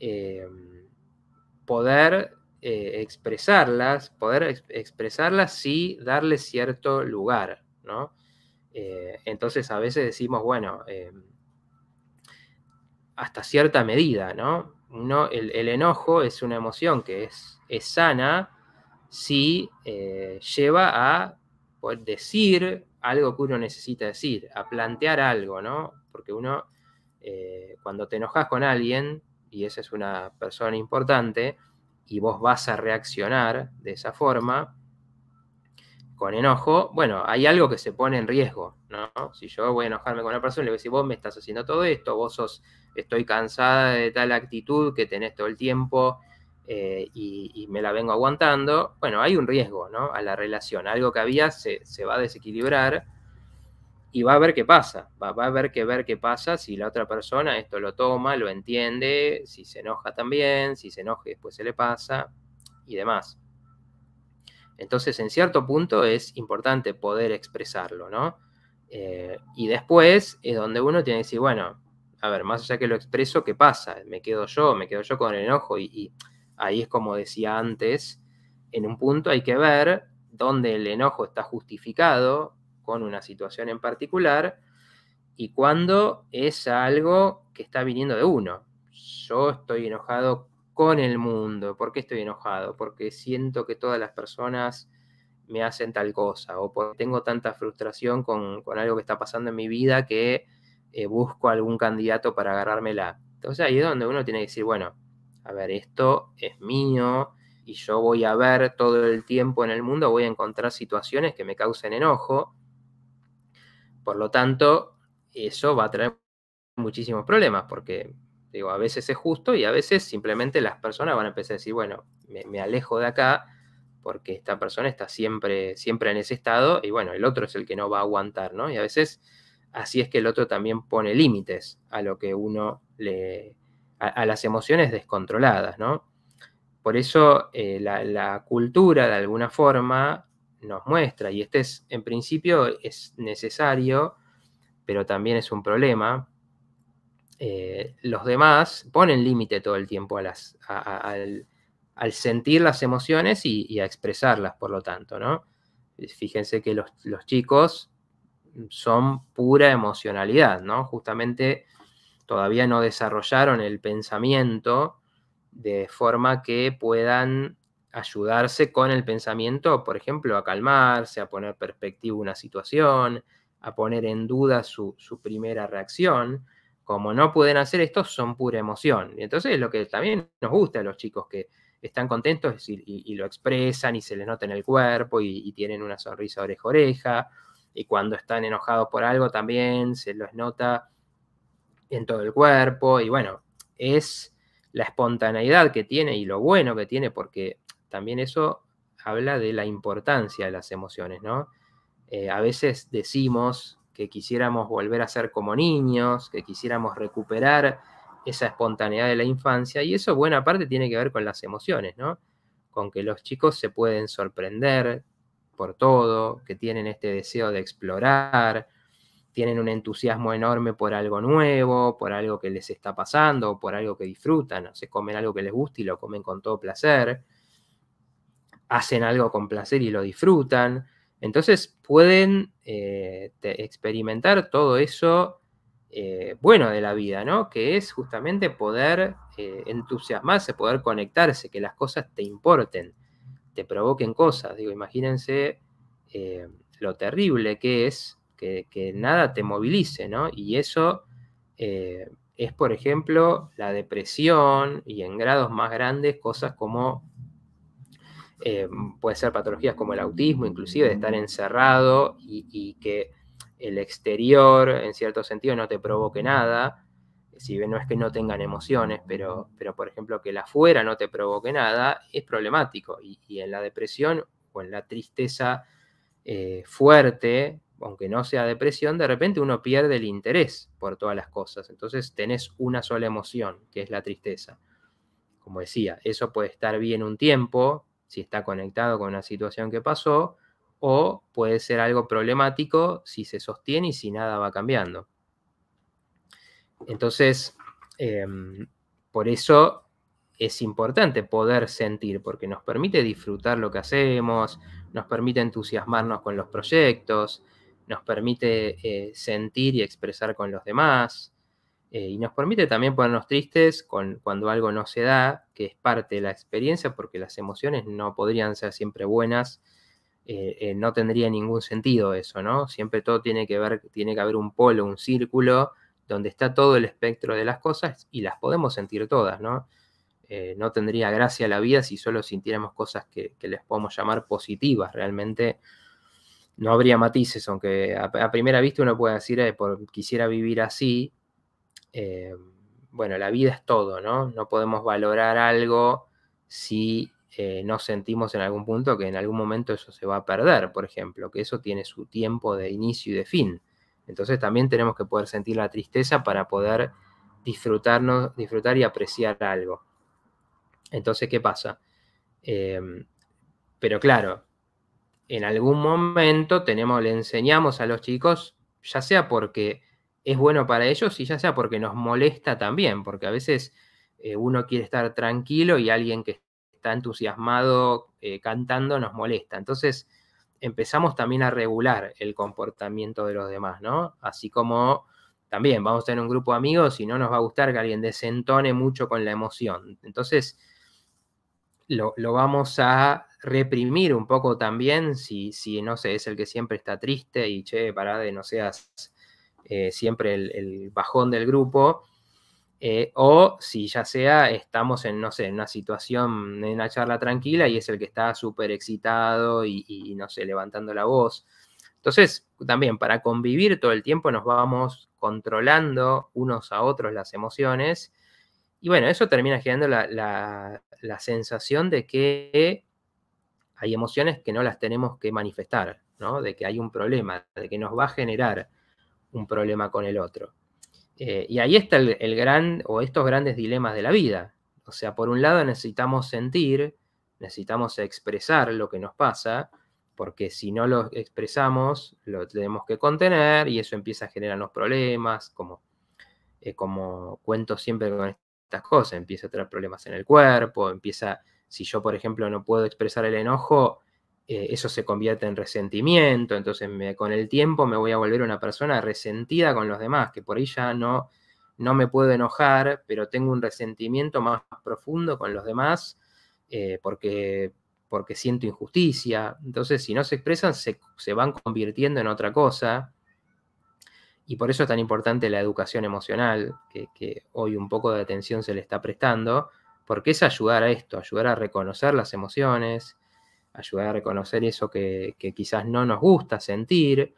eh, poder eh, expresarlas, poder expresarlas y darle cierto lugar, ¿no? entonces a veces decimos, bueno, hasta cierta medida, ¿no? no, el, enojo es una emoción que es, sana si eh, lleva a pues, decir algo que uno necesita decir, a plantear algo, ¿no? Porque uno, eh, cuando te enojas con alguien, y esa es una persona importante, y vos vas a reaccionar de esa forma, con enojo, bueno, hay algo que se pone en riesgo, ¿no? Si yo voy a enojarme con una persona, y le voy a decir, vos me estás haciendo todo esto, vos sos, estoy cansada de tal actitud que tenés todo el tiempo eh, y, me la vengo aguantando, bueno, hay un riesgo, ¿no? A la relación, algo que había se, se va a desequilibrar y va a ver qué pasa, va, a ver qué ver qué pasa si la otra persona esto lo toma, lo entiende, si se enoja también, si se enoje después se le pasa y demás. Entonces, en cierto punto es importante poder expresarlo, ¿no? Eh, y después es donde uno tiene que decir, bueno, a ver, más allá que lo expreso, ¿qué pasa? ¿Me quedo yo? ¿Me quedo yo con el enojo? Y, y ahí es como decía antes, en un punto hay que ver dónde el enojo está justificado con una situación en particular y cuando es algo que está viniendo de uno. Yo estoy enojado con el mundo, por qué estoy enojado, porque siento que todas las personas me hacen tal cosa, o porque tengo tanta frustración con, algo que está pasando en mi vida que eh, busco algún candidato para agarrármela. Entonces ahí es donde uno tiene que decir, bueno, a ver, esto es mío y yo voy a ver todo el tiempo en el mundo, voy a encontrar situaciones que me causen enojo. Por lo tanto, eso va a traer muchísimos problemas porque Digo, a veces es justo y a veces simplemente las personas van a empezar a decir, bueno, me, alejo de acá porque esta persona está siempre, siempre en ese estado y bueno, el otro es el que no va a aguantar, ¿no? Y a veces así es que el otro también pone límites a lo que uno le, a, las emociones descontroladas, ¿no? Por eso eh, la, la, cultura de alguna forma nos muestra, y este es, en principio es necesario, pero también es un problema, eh, los demás ponen límite todo el tiempo al, sentir las emociones y, a expresarlas, por lo tanto, ¿no? Fíjense que los, chicos son pura emocionalidad, ¿no? Justamente todavía no desarrollaron el pensamiento de forma que puedan ayudarse con el pensamiento, por ejemplo, a calmarse, a poner perspectiva una situación, a poner en duda su primera reacción como no pueden hacer esto, son pura emoción. Y entonces lo que también nos gusta a los chicos que están contentos y, y, lo expresan y se les nota en el cuerpo y, tienen una sonrisa oreja-oreja. Y cuando están enojados por algo también se los nota en todo el cuerpo. Y bueno, es la espontaneidad que tiene y lo bueno que tiene, porque también eso habla de la importancia de las emociones, ¿no? Eh, a veces decimos que quisiéramos volver a ser como niños, que quisiéramos recuperar esa espontaneidad de la infancia, y eso buena parte tiene que ver con las emociones, ¿no? Con que los chicos se pueden sorprender por todo, que tienen este deseo de explorar, tienen un entusiasmo enorme por algo nuevo, por algo que les está pasando, por algo que disfrutan, o se comen algo que les gusta y lo comen con todo placer, hacen algo con placer y lo disfrutan, entonces pueden eh, experimentar todo eso eh, bueno de la vida, ¿no? Que es justamente poder eh, entusiasmarse, poder conectarse, que las cosas te importen, te provoquen cosas. Digo, imagínense lo terrible que es que, que, nada te movilice, ¿no? Y eso es, por ejemplo, la depresión y en grados más grandes cosas como eh, puede ser patologías como el autismo, inclusive de estar encerrado y, que el exterior, en cierto sentido, no te provoque nada, si bien no es que no tengan emociones, pero, pero por ejemplo que el afuera no te provoque nada, es problemático. Y, en la depresión o en la tristeza eh, fuerte, aunque no sea depresión, de repente uno pierde el interés por todas las cosas. Entonces tenés una sola emoción, que es la tristeza. Como decía, eso puede estar bien un tiempo, si está conectado con una situación que pasó, o puede ser algo problemático si se sostiene y si nada va cambiando. Entonces, em, por eso es importante poder sentir, porque nos permite disfrutar lo que hacemos, nos permite entusiasmarnos con los proyectos, nos permite eh, sentir y expresar con los demás, eh, y nos permite también ponernos tristes con, cuando algo no se da, que es parte de la experiencia, porque las emociones no podrían ser siempre buenas, eh, eh, no tendría ningún sentido eso, ¿no? Siempre todo tiene que ver, tiene que haber un polo, un círculo, donde está todo el espectro de las cosas y las podemos sentir todas, ¿no? no tendría gracia la vida si solo sintiéramos cosas que, les podemos llamar positivas realmente no habría matices, aunque a, primera vista uno puede decir, por, quisiera vivir así, eh, bueno, la vida es todo, ¿no? No podemos valorar algo si eh, no sentimos en algún punto que en algún momento eso se va a perder, por ejemplo, que eso tiene su tiempo de inicio y de fin. Entonces también tenemos que poder sentir la tristeza para poder disfrutarnos, disfrutar y apreciar algo. Entonces, ¿qué pasa? Eh, pero claro, en algún momento tenemos, le enseñamos a los chicos, ya sea porque es bueno para ellos y ya sea porque nos molesta también, porque a veces eh, uno quiere estar tranquilo y alguien que está entusiasmado eh, cantando nos molesta. Entonces empezamos también a regular el comportamiento de los demás, ¿no? Así como también vamos a tener un grupo de amigos y no nos va a gustar que alguien desentone mucho con la emoción. Entonces lo, vamos a reprimir un poco también si, si, no sé, es el que siempre está triste y, che, pará de, no seas eh, siempre el, bajón del grupo, eh, o si ya sea estamos en, no sé, una situación, en una charla tranquila y es el que está súper excitado y, no sé, levantando la voz. Entonces, también para convivir todo el tiempo nos vamos controlando unos a otros las emociones. Y bueno, eso termina generando la, la sensación de que hay emociones que no las tenemos que manifestar, ¿no? De que hay un problema, de que nos va a generar un problema con el otro. Eh, y ahí está el, gran, o estos grandes dilemas de la vida. O sea, por un lado necesitamos sentir, necesitamos expresar lo que nos pasa, porque si no lo expresamos, lo tenemos que contener y eso empieza a generarnos problemas, como, eh, como cuento siempre con estas cosas, empieza a traer problemas en el cuerpo, empieza, si yo por ejemplo no puedo expresar el enojo, eh, eso se convierte en resentimiento, entonces con el tiempo me voy a volver una persona resentida con los demás, que por ahí ya no, no me puedo enojar, pero tengo un resentimiento más profundo con los demás eh, porque, porque siento injusticia. Entonces, si no se expresan, se, van convirtiendo en otra cosa. Y por eso es tan importante la educación emocional, que hoy un poco de atención se le está prestando, porque es ayudar a esto, ayudar a reconocer las emociones, ayudar a reconocer eso que, quizás no nos gusta sentir.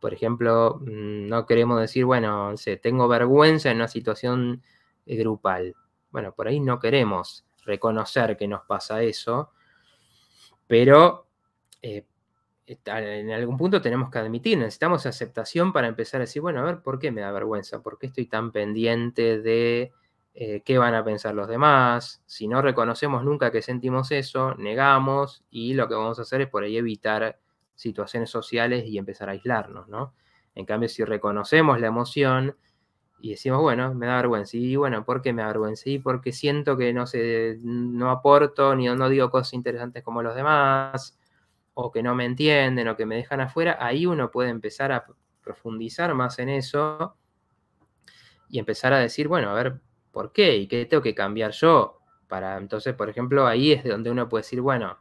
Por ejemplo, mm, no queremos decir, bueno, tengo vergüenza en una situación eh, grupal. Bueno, por ahí no queremos reconocer que nos pasa eso, pero eh, en algún punto tenemos que admitir, necesitamos aceptación para empezar a decir, bueno, a ver, ¿por qué me da vergüenza? ¿Por qué estoy tan pendiente de eh, qué van a pensar los demás. Si no reconocemos nunca que sentimos eso, negamos y lo que vamos a hacer es por ahí evitar situaciones sociales y empezar a aislarnos, ¿no? En cambio, si reconocemos la emoción y decimos, bueno, me da vergüenza, y bueno, ¿por qué me da vergüenza? Y porque siento que no, sé, no aporto ni no digo cosas interesantes como los demás, o que no me entienden, o que me dejan afuera, ahí uno puede empezar a profundizar más en eso y empezar a decir, bueno, a ver, ¿Por qué? ¿Y qué tengo que cambiar yo? Para, entonces, por ejemplo, ahí es donde uno puede decir, bueno,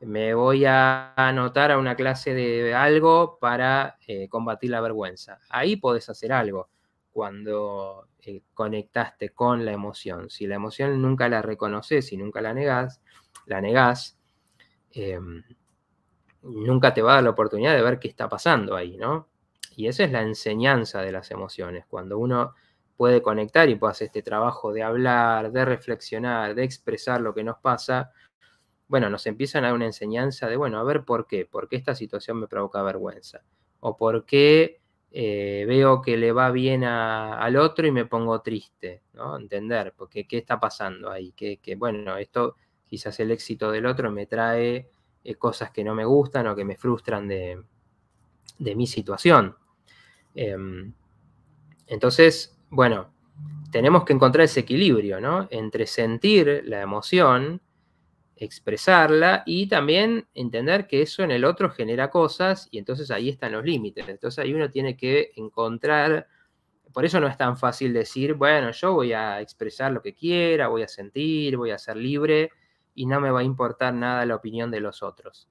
me voy a anotar a una clase de algo para eh, combatir la vergüenza. Ahí podés hacer algo cuando eh, conectaste con la emoción. Si la emoción nunca la reconoces y nunca la negás, la em, nunca te va a dar la oportunidad de ver qué está pasando ahí, ¿no? Y esa es la enseñanza de las emociones. Cuando uno puede conectar y puede hacer este trabajo de hablar, de reflexionar, de expresar lo que nos pasa, bueno, nos empiezan a dar una enseñanza de, bueno, a ver por qué, por qué esta situación me provoca vergüenza, o por qué eh, veo que le va bien al otro y me pongo triste, ¿no? Entender, porque qué está pasando ahí, que, bueno, esto quizás el éxito del otro me trae eh, cosas que no me gustan o que me frustran de, mi situación. Em, entonces, bueno, tenemos que encontrar ese equilibrio, ¿no? Entre sentir la emoción, expresarla y también entender que eso en el otro genera cosas y entonces ahí están los límites. Entonces ahí uno tiene que encontrar, por eso no es tan fácil decir, bueno, yo voy a expresar lo que quiera, voy a sentir, voy a ser libre y no me va a importar nada la opinión de los otros.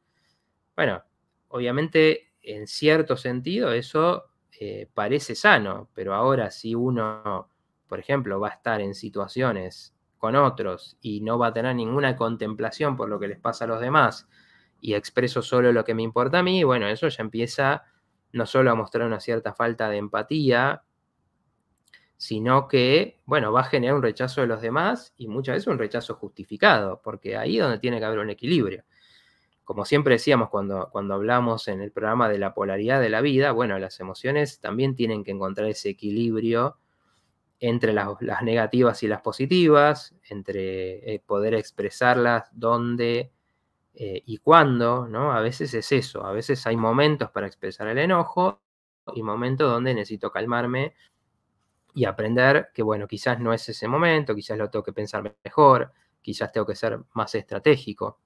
Bueno, obviamente en cierto sentido eso eh, parece sano, pero ahora si uno, por ejemplo, va a estar en situaciones con otros y no va a tener ninguna contemplación por lo que les pasa a los demás y expreso solo lo que me importa a mí, bueno, eso ya empieza no solo a mostrar una cierta falta de empatía, sino que, bueno, va a generar un rechazo de los demás y muchas veces un rechazo justificado, porque ahí es donde tiene que haber un equilibrio como siempre decíamos cuando, cuando hablamos en el programa de la polaridad de la vida, bueno, las emociones también tienen que encontrar ese equilibrio entre las, negativas y las positivas, entre eh, poder expresarlas dónde eh, y cuándo, ¿no? A veces es eso, a veces hay momentos para expresar el enojo y momentos donde necesito calmarme y aprender que, bueno, quizás no es ese momento, quizás lo tengo que pensar mejor, quizás tengo que ser más estratégico.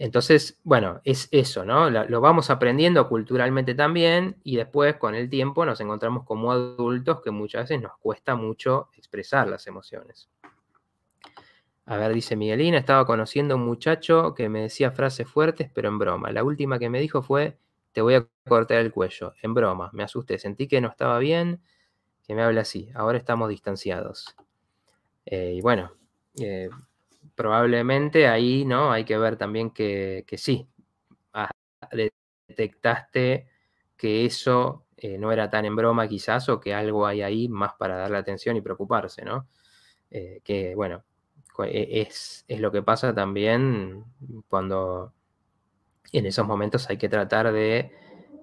Entonces, bueno, es eso, ¿no? Lo vamos aprendiendo culturalmente también y después con el tiempo nos encontramos como adultos que muchas veces nos cuesta mucho expresar las emociones. A ver, dice Miguelina, estaba conociendo a un muchacho que me decía frases fuertes, pero en broma. La última que me dijo fue, te voy a cortar el cuello, en broma. Me asusté, sentí que no estaba bien, que me habla así. Ahora estamos distanciados. Eh, y bueno, eh, probablemente ahí, ¿no? Hay que ver también que, que sí, ah, detectaste que eso eh, no era tan en broma quizás o que algo hay ahí más para darle atención y preocuparse, ¿no? Eh, que bueno, e, es, lo que pasa también cuando en esos momentos hay que tratar de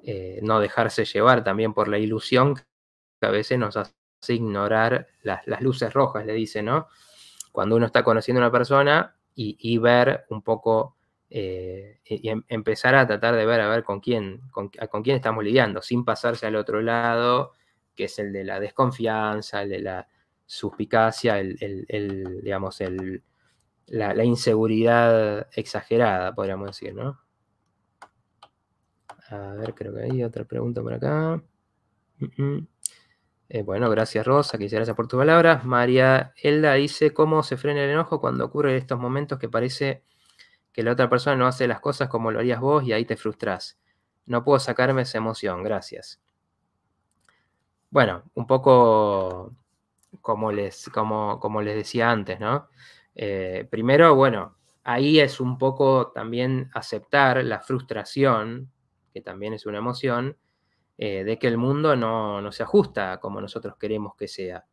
eh, no dejarse llevar también por la ilusión que a veces nos hace ignorar las, las luces rojas, le dice, ¿no? cuando uno está conociendo a una persona y, ver un poco, eh, y em, empezar a tratar de ver a ver con quién, con, quién estamos lidiando, sin pasarse al otro lado, que es el de la desconfianza, el de la suspicacia, el, digamos, la, inseguridad exagerada, podríamos decir, ¿no? A ver, creo que hay otra pregunta por acá. Mm, mm. Eh, bueno, gracias Rosa, quisiera gracias por tus palabras. María Elda dice, ¿cómo se frena el enojo cuando ocurre estos momentos que parece que la otra persona no hace las cosas como lo harías vos y ahí te frustras? No puedo sacarme esa emoción, gracias. Bueno, un poco como les, como, como les decía antes, ¿no? Eh, primero, bueno, ahí es un poco también aceptar la frustración, que también es una emoción, eh, de que el mundo no, se ajusta como nosotros queremos que sea,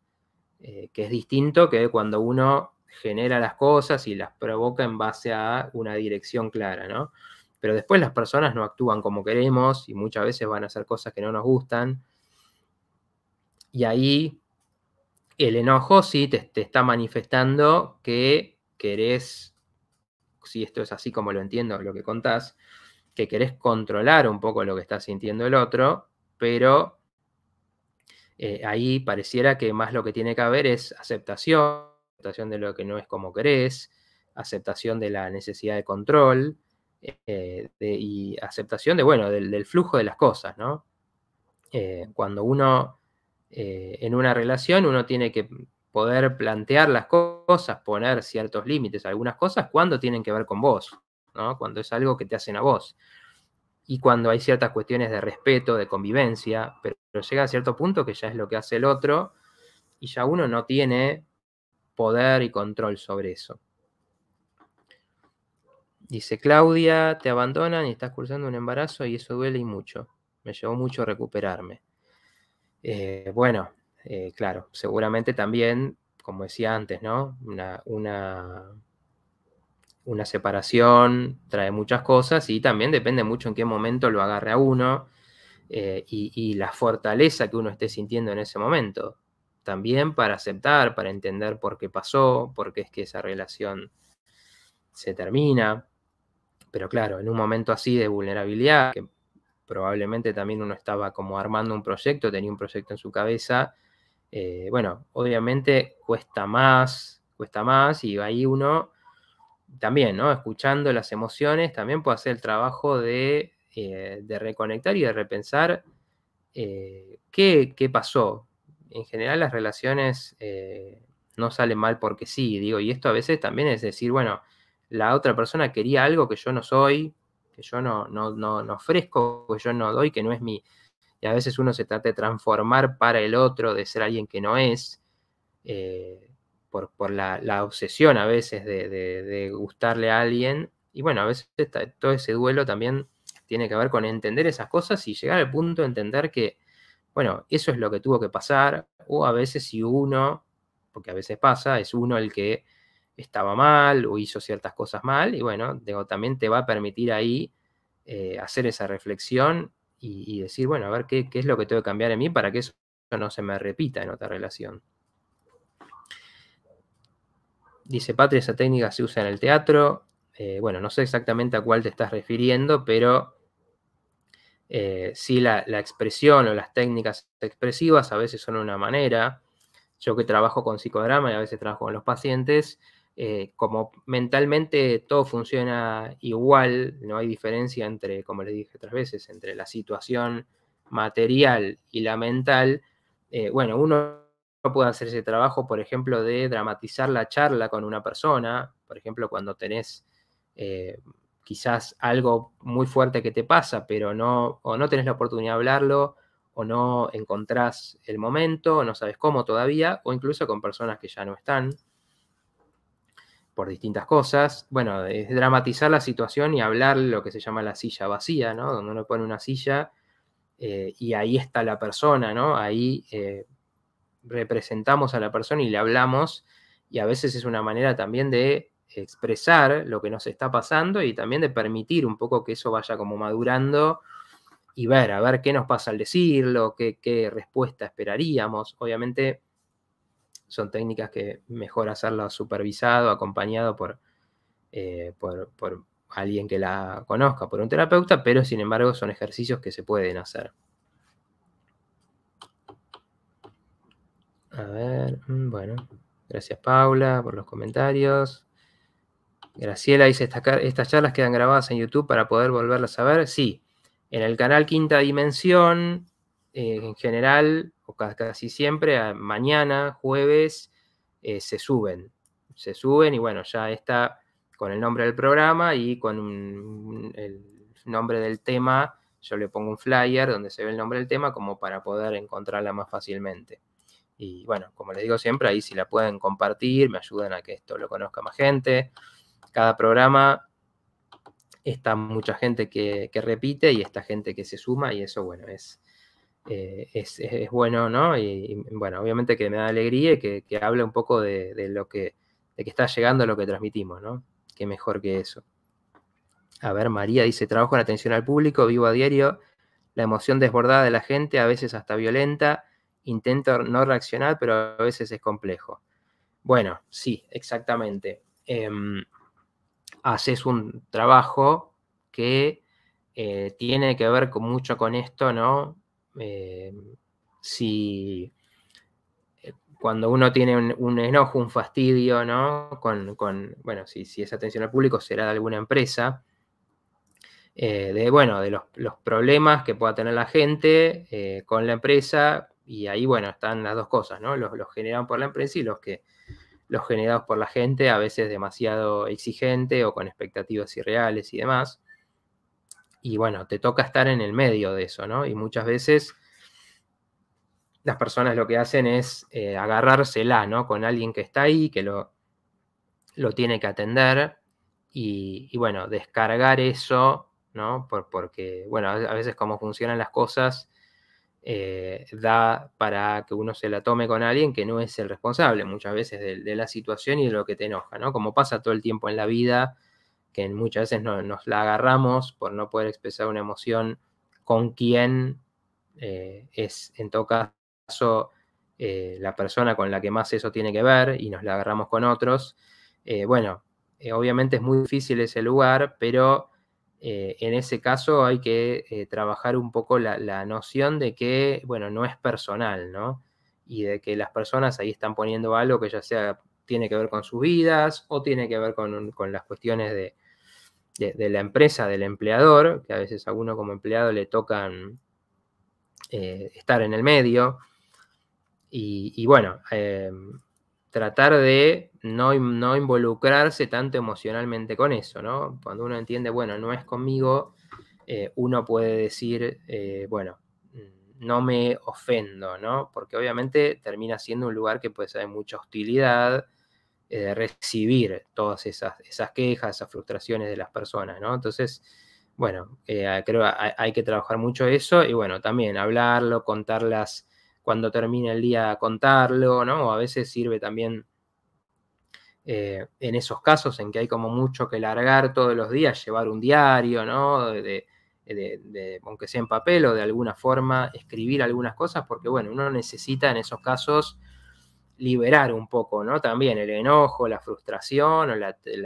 eh, que es distinto que cuando uno genera las cosas y las provoca en base a una dirección clara, ¿no? Pero después las personas no actúan como queremos y muchas veces van a hacer cosas que no nos gustan. Y ahí el enojo sí te, está manifestando que querés, si esto es así como lo entiendo, lo que contás, que querés controlar un poco lo que está sintiendo el otro pero eh, ahí pareciera que más lo que tiene que haber es aceptación, aceptación de lo que no es como querés, aceptación de la necesidad de control eh, y aceptación de, bueno, del, flujo de las cosas, eh, cuando uno, en una relación, uno tiene que poder plantear las cosas, poner ciertos límites, a algunas cosas cuando tienen que ver con vos, Cuando es algo que te hacen a vos y cuando hay ciertas cuestiones de respeto, de convivencia, pero, llega a cierto punto que ya es lo que hace el otro y ya uno no tiene poder y control sobre eso. Dice Claudia, te abandonan y estás cursando un embarazo y eso duele y mucho. Me llevó mucho recuperarme. Eh, bueno, eh, claro, seguramente también, como decía antes, ¿no? una una separación, trae muchas cosas y también depende mucho en qué momento lo agarre a uno eh, y, la fortaleza que uno esté sintiendo en ese momento. También para aceptar, para entender por qué pasó, por qué es que esa relación se termina. Pero claro, en un momento así de vulnerabilidad, que probablemente también uno estaba como armando un proyecto, tenía un proyecto en su cabeza, eh, bueno, obviamente cuesta más, cuesta más y ahí uno también, ¿no? Escuchando las emociones, también puedo hacer el trabajo eh, de, reconectar y de repensar eh, qué, pasó. En general las relaciones eh, no salen mal porque sí, digo, y esto a veces también es decir, bueno, la otra persona quería algo que yo no soy, que yo no, no, no, ofrezco, que yo no doy, que no es mi... Y a veces uno se trata de transformar para el otro, de ser alguien que no es por, la, obsesión a veces de, gustarle a alguien. Y bueno, a veces todo ese duelo también tiene que ver con entender esas cosas y llegar al punto de entender que, bueno, eso es lo que tuvo que pasar. O a veces si uno, porque a veces pasa, es uno el que estaba mal o hizo ciertas cosas mal. Y bueno, digo, también te va a permitir ahí eh, hacer esa reflexión y, decir, bueno, a ver qué, qué es lo que tengo que cambiar en mí para que eso no se me repita en otra relación. Dice Patria, esa técnica se usa en el teatro. Eh, bueno, no sé exactamente a cuál te estás refiriendo, pero eh, sí la, expresión o las técnicas expresivas a veces son una manera. Yo que trabajo con psicodrama y a veces trabajo con los pacientes, eh, como mentalmente todo funciona igual, no hay diferencia entre, como les dije otras veces, entre la situación material y la mental, bueno, uno puedo hacer ese trabajo, por ejemplo, de dramatizar la charla con una persona, por ejemplo, cuando tenés eh, quizás algo muy fuerte que te pasa, pero no, o no tenés la oportunidad de hablarlo, o no encontrás el momento, o no sabes cómo todavía, o incluso con personas que ya no están por distintas cosas. Bueno, es dramatizar la situación y hablar lo que se llama la silla vacía, ¿no? Donde uno pone una silla eh, y ahí está la persona, ¿no? Ahí eh, representamos a la persona y le hablamos, y a veces es una manera también de expresar lo que nos está pasando y también de permitir un poco que eso vaya como madurando y ver, a ver qué nos pasa al decirlo, qué, qué respuesta esperaríamos. Obviamente son técnicas que mejor hacerlas supervisado, acompañado por, eh, por alguien que la conozca, por un terapeuta, pero sin embargo son ejercicios que se pueden hacer. A ver, mm, bueno, gracias Paula por los comentarios. Graciela dice, estas charlas quedan grabadas en YouTube para poder volverlas a ver. Sí, en el canal Quinta Dimensión, eh, en general, o casi siempre, mañana, jueves, eh, se suben. Se suben y bueno, ya está con el nombre del programa y con el nombre del tema. Yo le pongo un flyer donde se ve el nombre del tema como para poder encontrarla más fácilmente. Y bueno, como les digo siempre, ahí si la pueden compartir, me ayudan a que esto lo conozca más gente. Cada programa está mucha gente que, que repite y esta gente que se suma y eso, bueno, es, eh, es, bueno, ¿no? Y, bueno, obviamente que me da alegría y que, hable un poco de, de, lo que, de que está llegando a lo que transmitimos, ¿no? Qué mejor que eso. A ver, María dice, trabajo en atención al público, vivo a diario, la emoción desbordada de la gente, a veces hasta violenta, intento no reaccionar, pero a veces es complejo. Bueno, sí, exactamente. Em, haces un trabajo que eh, tiene que ver con, mucho con esto, ¿no? Em, si eh, cuando uno tiene un, enojo, un fastidio, ¿no? Con, bueno, si, es atención al público, será de alguna empresa. Eh, de, bueno, de los, problemas que pueda tener la gente con la empresa, y ahí, bueno, están las dos cosas, ¿no? Los, los generados por la empresa y los que los generados por la gente, a veces demasiado exigente o con expectativas irreales y demás. Y bueno, te toca estar en el medio de eso, ¿no? Y muchas veces las personas lo que hacen es eh, agarrársela, ¿no? Con alguien que está ahí, que lo, lo tiene que atender y, y bueno, descargar eso, ¿no? Por, porque, bueno, a veces como funcionan las cosas, eh, da para que uno se la tome con alguien que no es el responsable muchas veces de, la situación y de lo que te enoja, ¿no? Como pasa todo el tiempo en la vida, que muchas veces nos la agarramos por no poder expresar una emoción con quien eh, es, en todo caso, eh, la persona con la que más eso tiene que ver y nos la agarramos con otros. bueno, obviamente es muy difícil ese lugar, pero eh, en ese caso hay que eh, trabajar un poco la, noción de que, bueno, no es personal, ¿no? Y de que las personas ahí están poniendo algo que ya sea tiene que ver con sus vidas o tiene que ver con, las cuestiones de, la empresa, del empleador, que a veces a uno como empleado le tocan eh, estar en el medio. y bueno, tratar de no, no involucrarse tanto emocionalmente con eso, ¿no? Cuando uno entiende, bueno, no es conmigo, eh, uno puede decir, eh, bueno, mm, no me ofendo, ¿no? Porque obviamente termina siendo un lugar que puede ser mucha hostilidad, eh, de recibir todas esas, esas, quejas, esas frustraciones de las personas, ¿no? Entonces, bueno, creo que hay, hay que trabajar mucho eso y bueno, también hablarlo, contar las cuando termina el día contarlo, ¿no? O a veces sirve también eh, en esos casos en que hay como mucho que largar todos los días, llevar un diario, ¿no? De, aunque sea en papel o de alguna forma, escribir algunas cosas, porque bueno, uno necesita en esos casos liberar un poco, ¿no? También el enojo, la frustración, o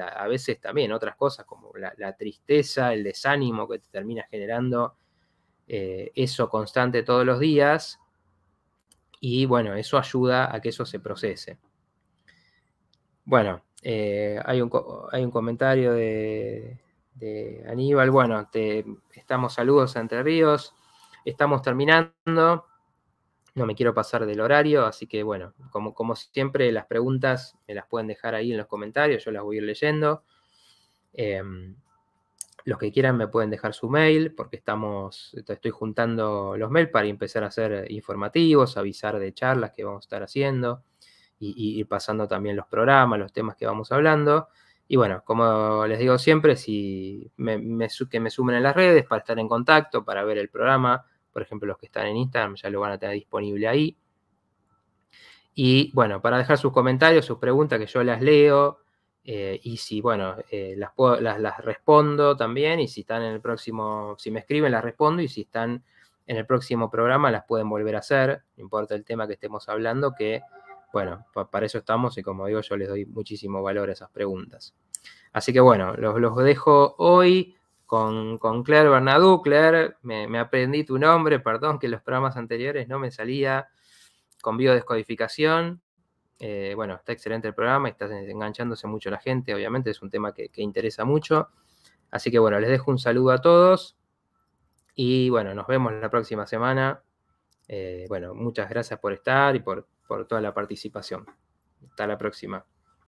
a veces también otras cosas como la, tristeza, el desánimo que te termina generando eh, eso constante todos los días y bueno, eso ayuda a que eso se procese. Bueno, eh, hay, un, comentario de, Aníbal. Bueno, te, estamos saludos a Entre Ríos. Estamos terminando. No me quiero pasar del horario, así que bueno, como, como siempre, las preguntas me las pueden dejar ahí en los comentarios, yo las voy a ir leyendo. Em, los que quieran me pueden dejar su mail porque estamos, estoy juntando los mails para empezar a hacer informativos, avisar de charlas que vamos a estar haciendo y, ir pasando también los programas, los temas que vamos hablando. Y bueno, como les digo siempre, si me, que me sumen en las redes para estar en contacto, para ver el programa, por ejemplo, los que están en Instagram ya lo van a tener disponible ahí. Y bueno, para dejar sus comentarios, sus preguntas, que yo las leo, eh, y si, bueno, eh, las, respondo también, y si están en el próximo, si me escriben, las respondo, y si están en el próximo programa, las pueden volver a hacer, no importa el tema que estemos hablando, que, bueno, para eso estamos, y como digo, yo les doy muchísimo valor a esas preguntas. Así que, bueno, los, dejo hoy con, con Claire Bernadou. Claire, me, me aprendí tu nombre, perdón que en los programas anteriores no me salía con biodescodificación, eh, bueno, está excelente el programa, está enganchándose mucho la gente, obviamente es un tema que, interesa mucho. Así que bueno, les dejo un saludo a todos y bueno, nos vemos la próxima semana. Eh, bueno, muchas gracias por estar y por toda la participación. Hasta la próxima.